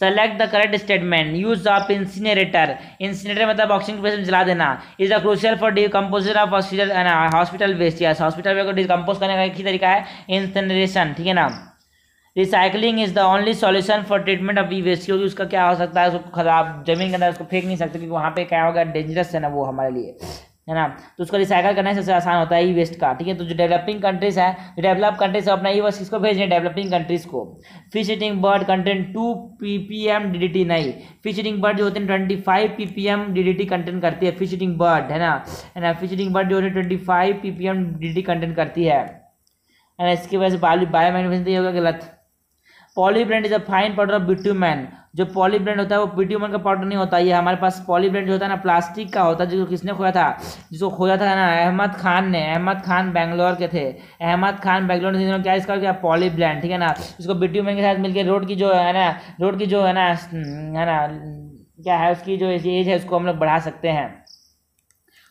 select the correct statement use of incinerator incinerator मतलब ऑक्सीजन प्रेशर जला देना is a crucial for decomposer of hospital hospital waste या हॉस्पिटल वेस्ट को डिकम्पोज करने का एक ही तरीका है इंसिनरेशन ठीक है ना recycling is the only solution for treatment of e waste क्योंकि उसका क्या हो सकता है उसको खराब जमीन के अंदर उसको फेंक नहीं सकते क्योंकि वहाँ पे क्या होगा डेंजरस है ना वो हमारे लिए है ना तो उसको रिसाइकल करना सबसे आसान होता है ई वेस्ट का ठीक है तो जो डेवलपिंग कंट्रीज है डेवलप कंट्रीज अपना ई वेस्ट किसको भेज रहे हैं डेवलपिंग कंट्रीज को fish eating bird content two P P M D D T नहीं फिश ईटिंग बर्ड जो होते हैं twenty five P P M D D T content करती है फिश ईटिंग बर्ड है ना है ना फिश ईटिंग बर्ड जो होते हैं twenty five P P M D D T content करती है है ना इसकी वजह से बायो बायो होगा गलत polyblend is a fine powder of bitumen जो पॉलीब्रेंड होता है वो बिट्यूमैन का पाउडर नहीं होता ये हमारे पास पॉलीब्रेंड जो होता है ना प्लास्टिक का होता है जिसको किसने खोया था जिसको खोया था ना अहमद खान ने अहमद खान बैंगलोर के थे अहमद खान बैंगलोर ने क्या इसका क्या पॉलीब्रेंड ठीक है ना इसको बिट्यूमैन के साथ मिलकर रोड की जो है ना रोड की जो है ना है ना क्या है उसकी जो एज है उसको हम लोग बढ़ा सकते हैं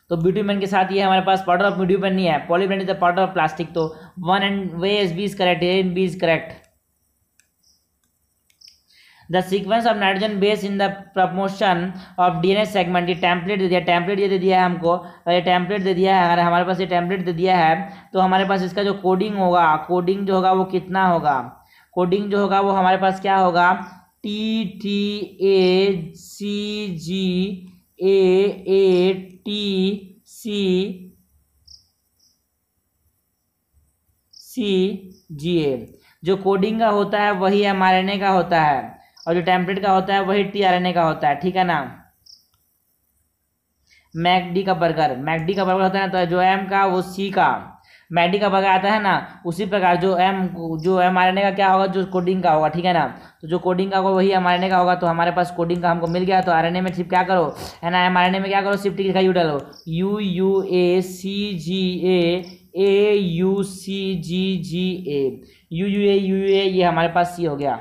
तो ब्यूटीमैन के साथ ये हमारे पास पाउडर ऑफ ब्यूटीमैन नहीं है polyblend is the powder of plastic तो वन एंड वे is B is correct A and B is correct the sequence of nitrogen base in the promotion of DNA segment ये template दे दिया template ये दे दिया है हमको ये टैंपलेट दे दिया है अगर हमारे पास ये टैंपलेट दे दिया है तो हमारे पास इसका जो कोडिंग होगा कोडिंग जो होगा वो कितना होगा कोडिंग जो होगा वो हमारे पास क्या होगा T T A C G A A T C C G A जो कोडिंग का होता है वही एम का होता है और जो टेम्पलेट का होता है वही टी आर एन ए का होता है ठीक है ना मैकडी का बर्गर मैकडी का बर्गर होता है ना तो जो एम का वो सी का मैडी का बर्गर आता है ना उसी प्रकार जो एम जो एम आर एन ए का क्या होगा जो कोडिंग का होगा ठीक है ना तो जो कोडिंग का होगा वही एम आर का होगा तो हमारे पास कोडिंग का हमको मिल गया तो आर एन ए में सिर्फ क्या करो है ना एम आर एन ए में क्या करो सिर्फ टी का यू डालो U U A C G A A U C G G A U U A U A ये हमारे पास सी हो गया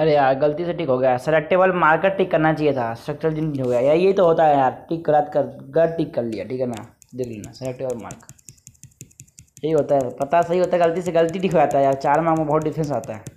अरे यार गलती से टिक हो गया सेलेक्टेबल मार्कर टिक करना चाहिए था स्ट्रक्चर जिन हो गया यार ये तो होता है यार टिक करा कर गलत टिक कर लिया ठीक है ना देख लेना सेलेक्टेबल मार्कर यही होता है पता सही होता है गलती से गलती टिक हो जाता है यार चार मार्क में बहुत डिफरेंस आता है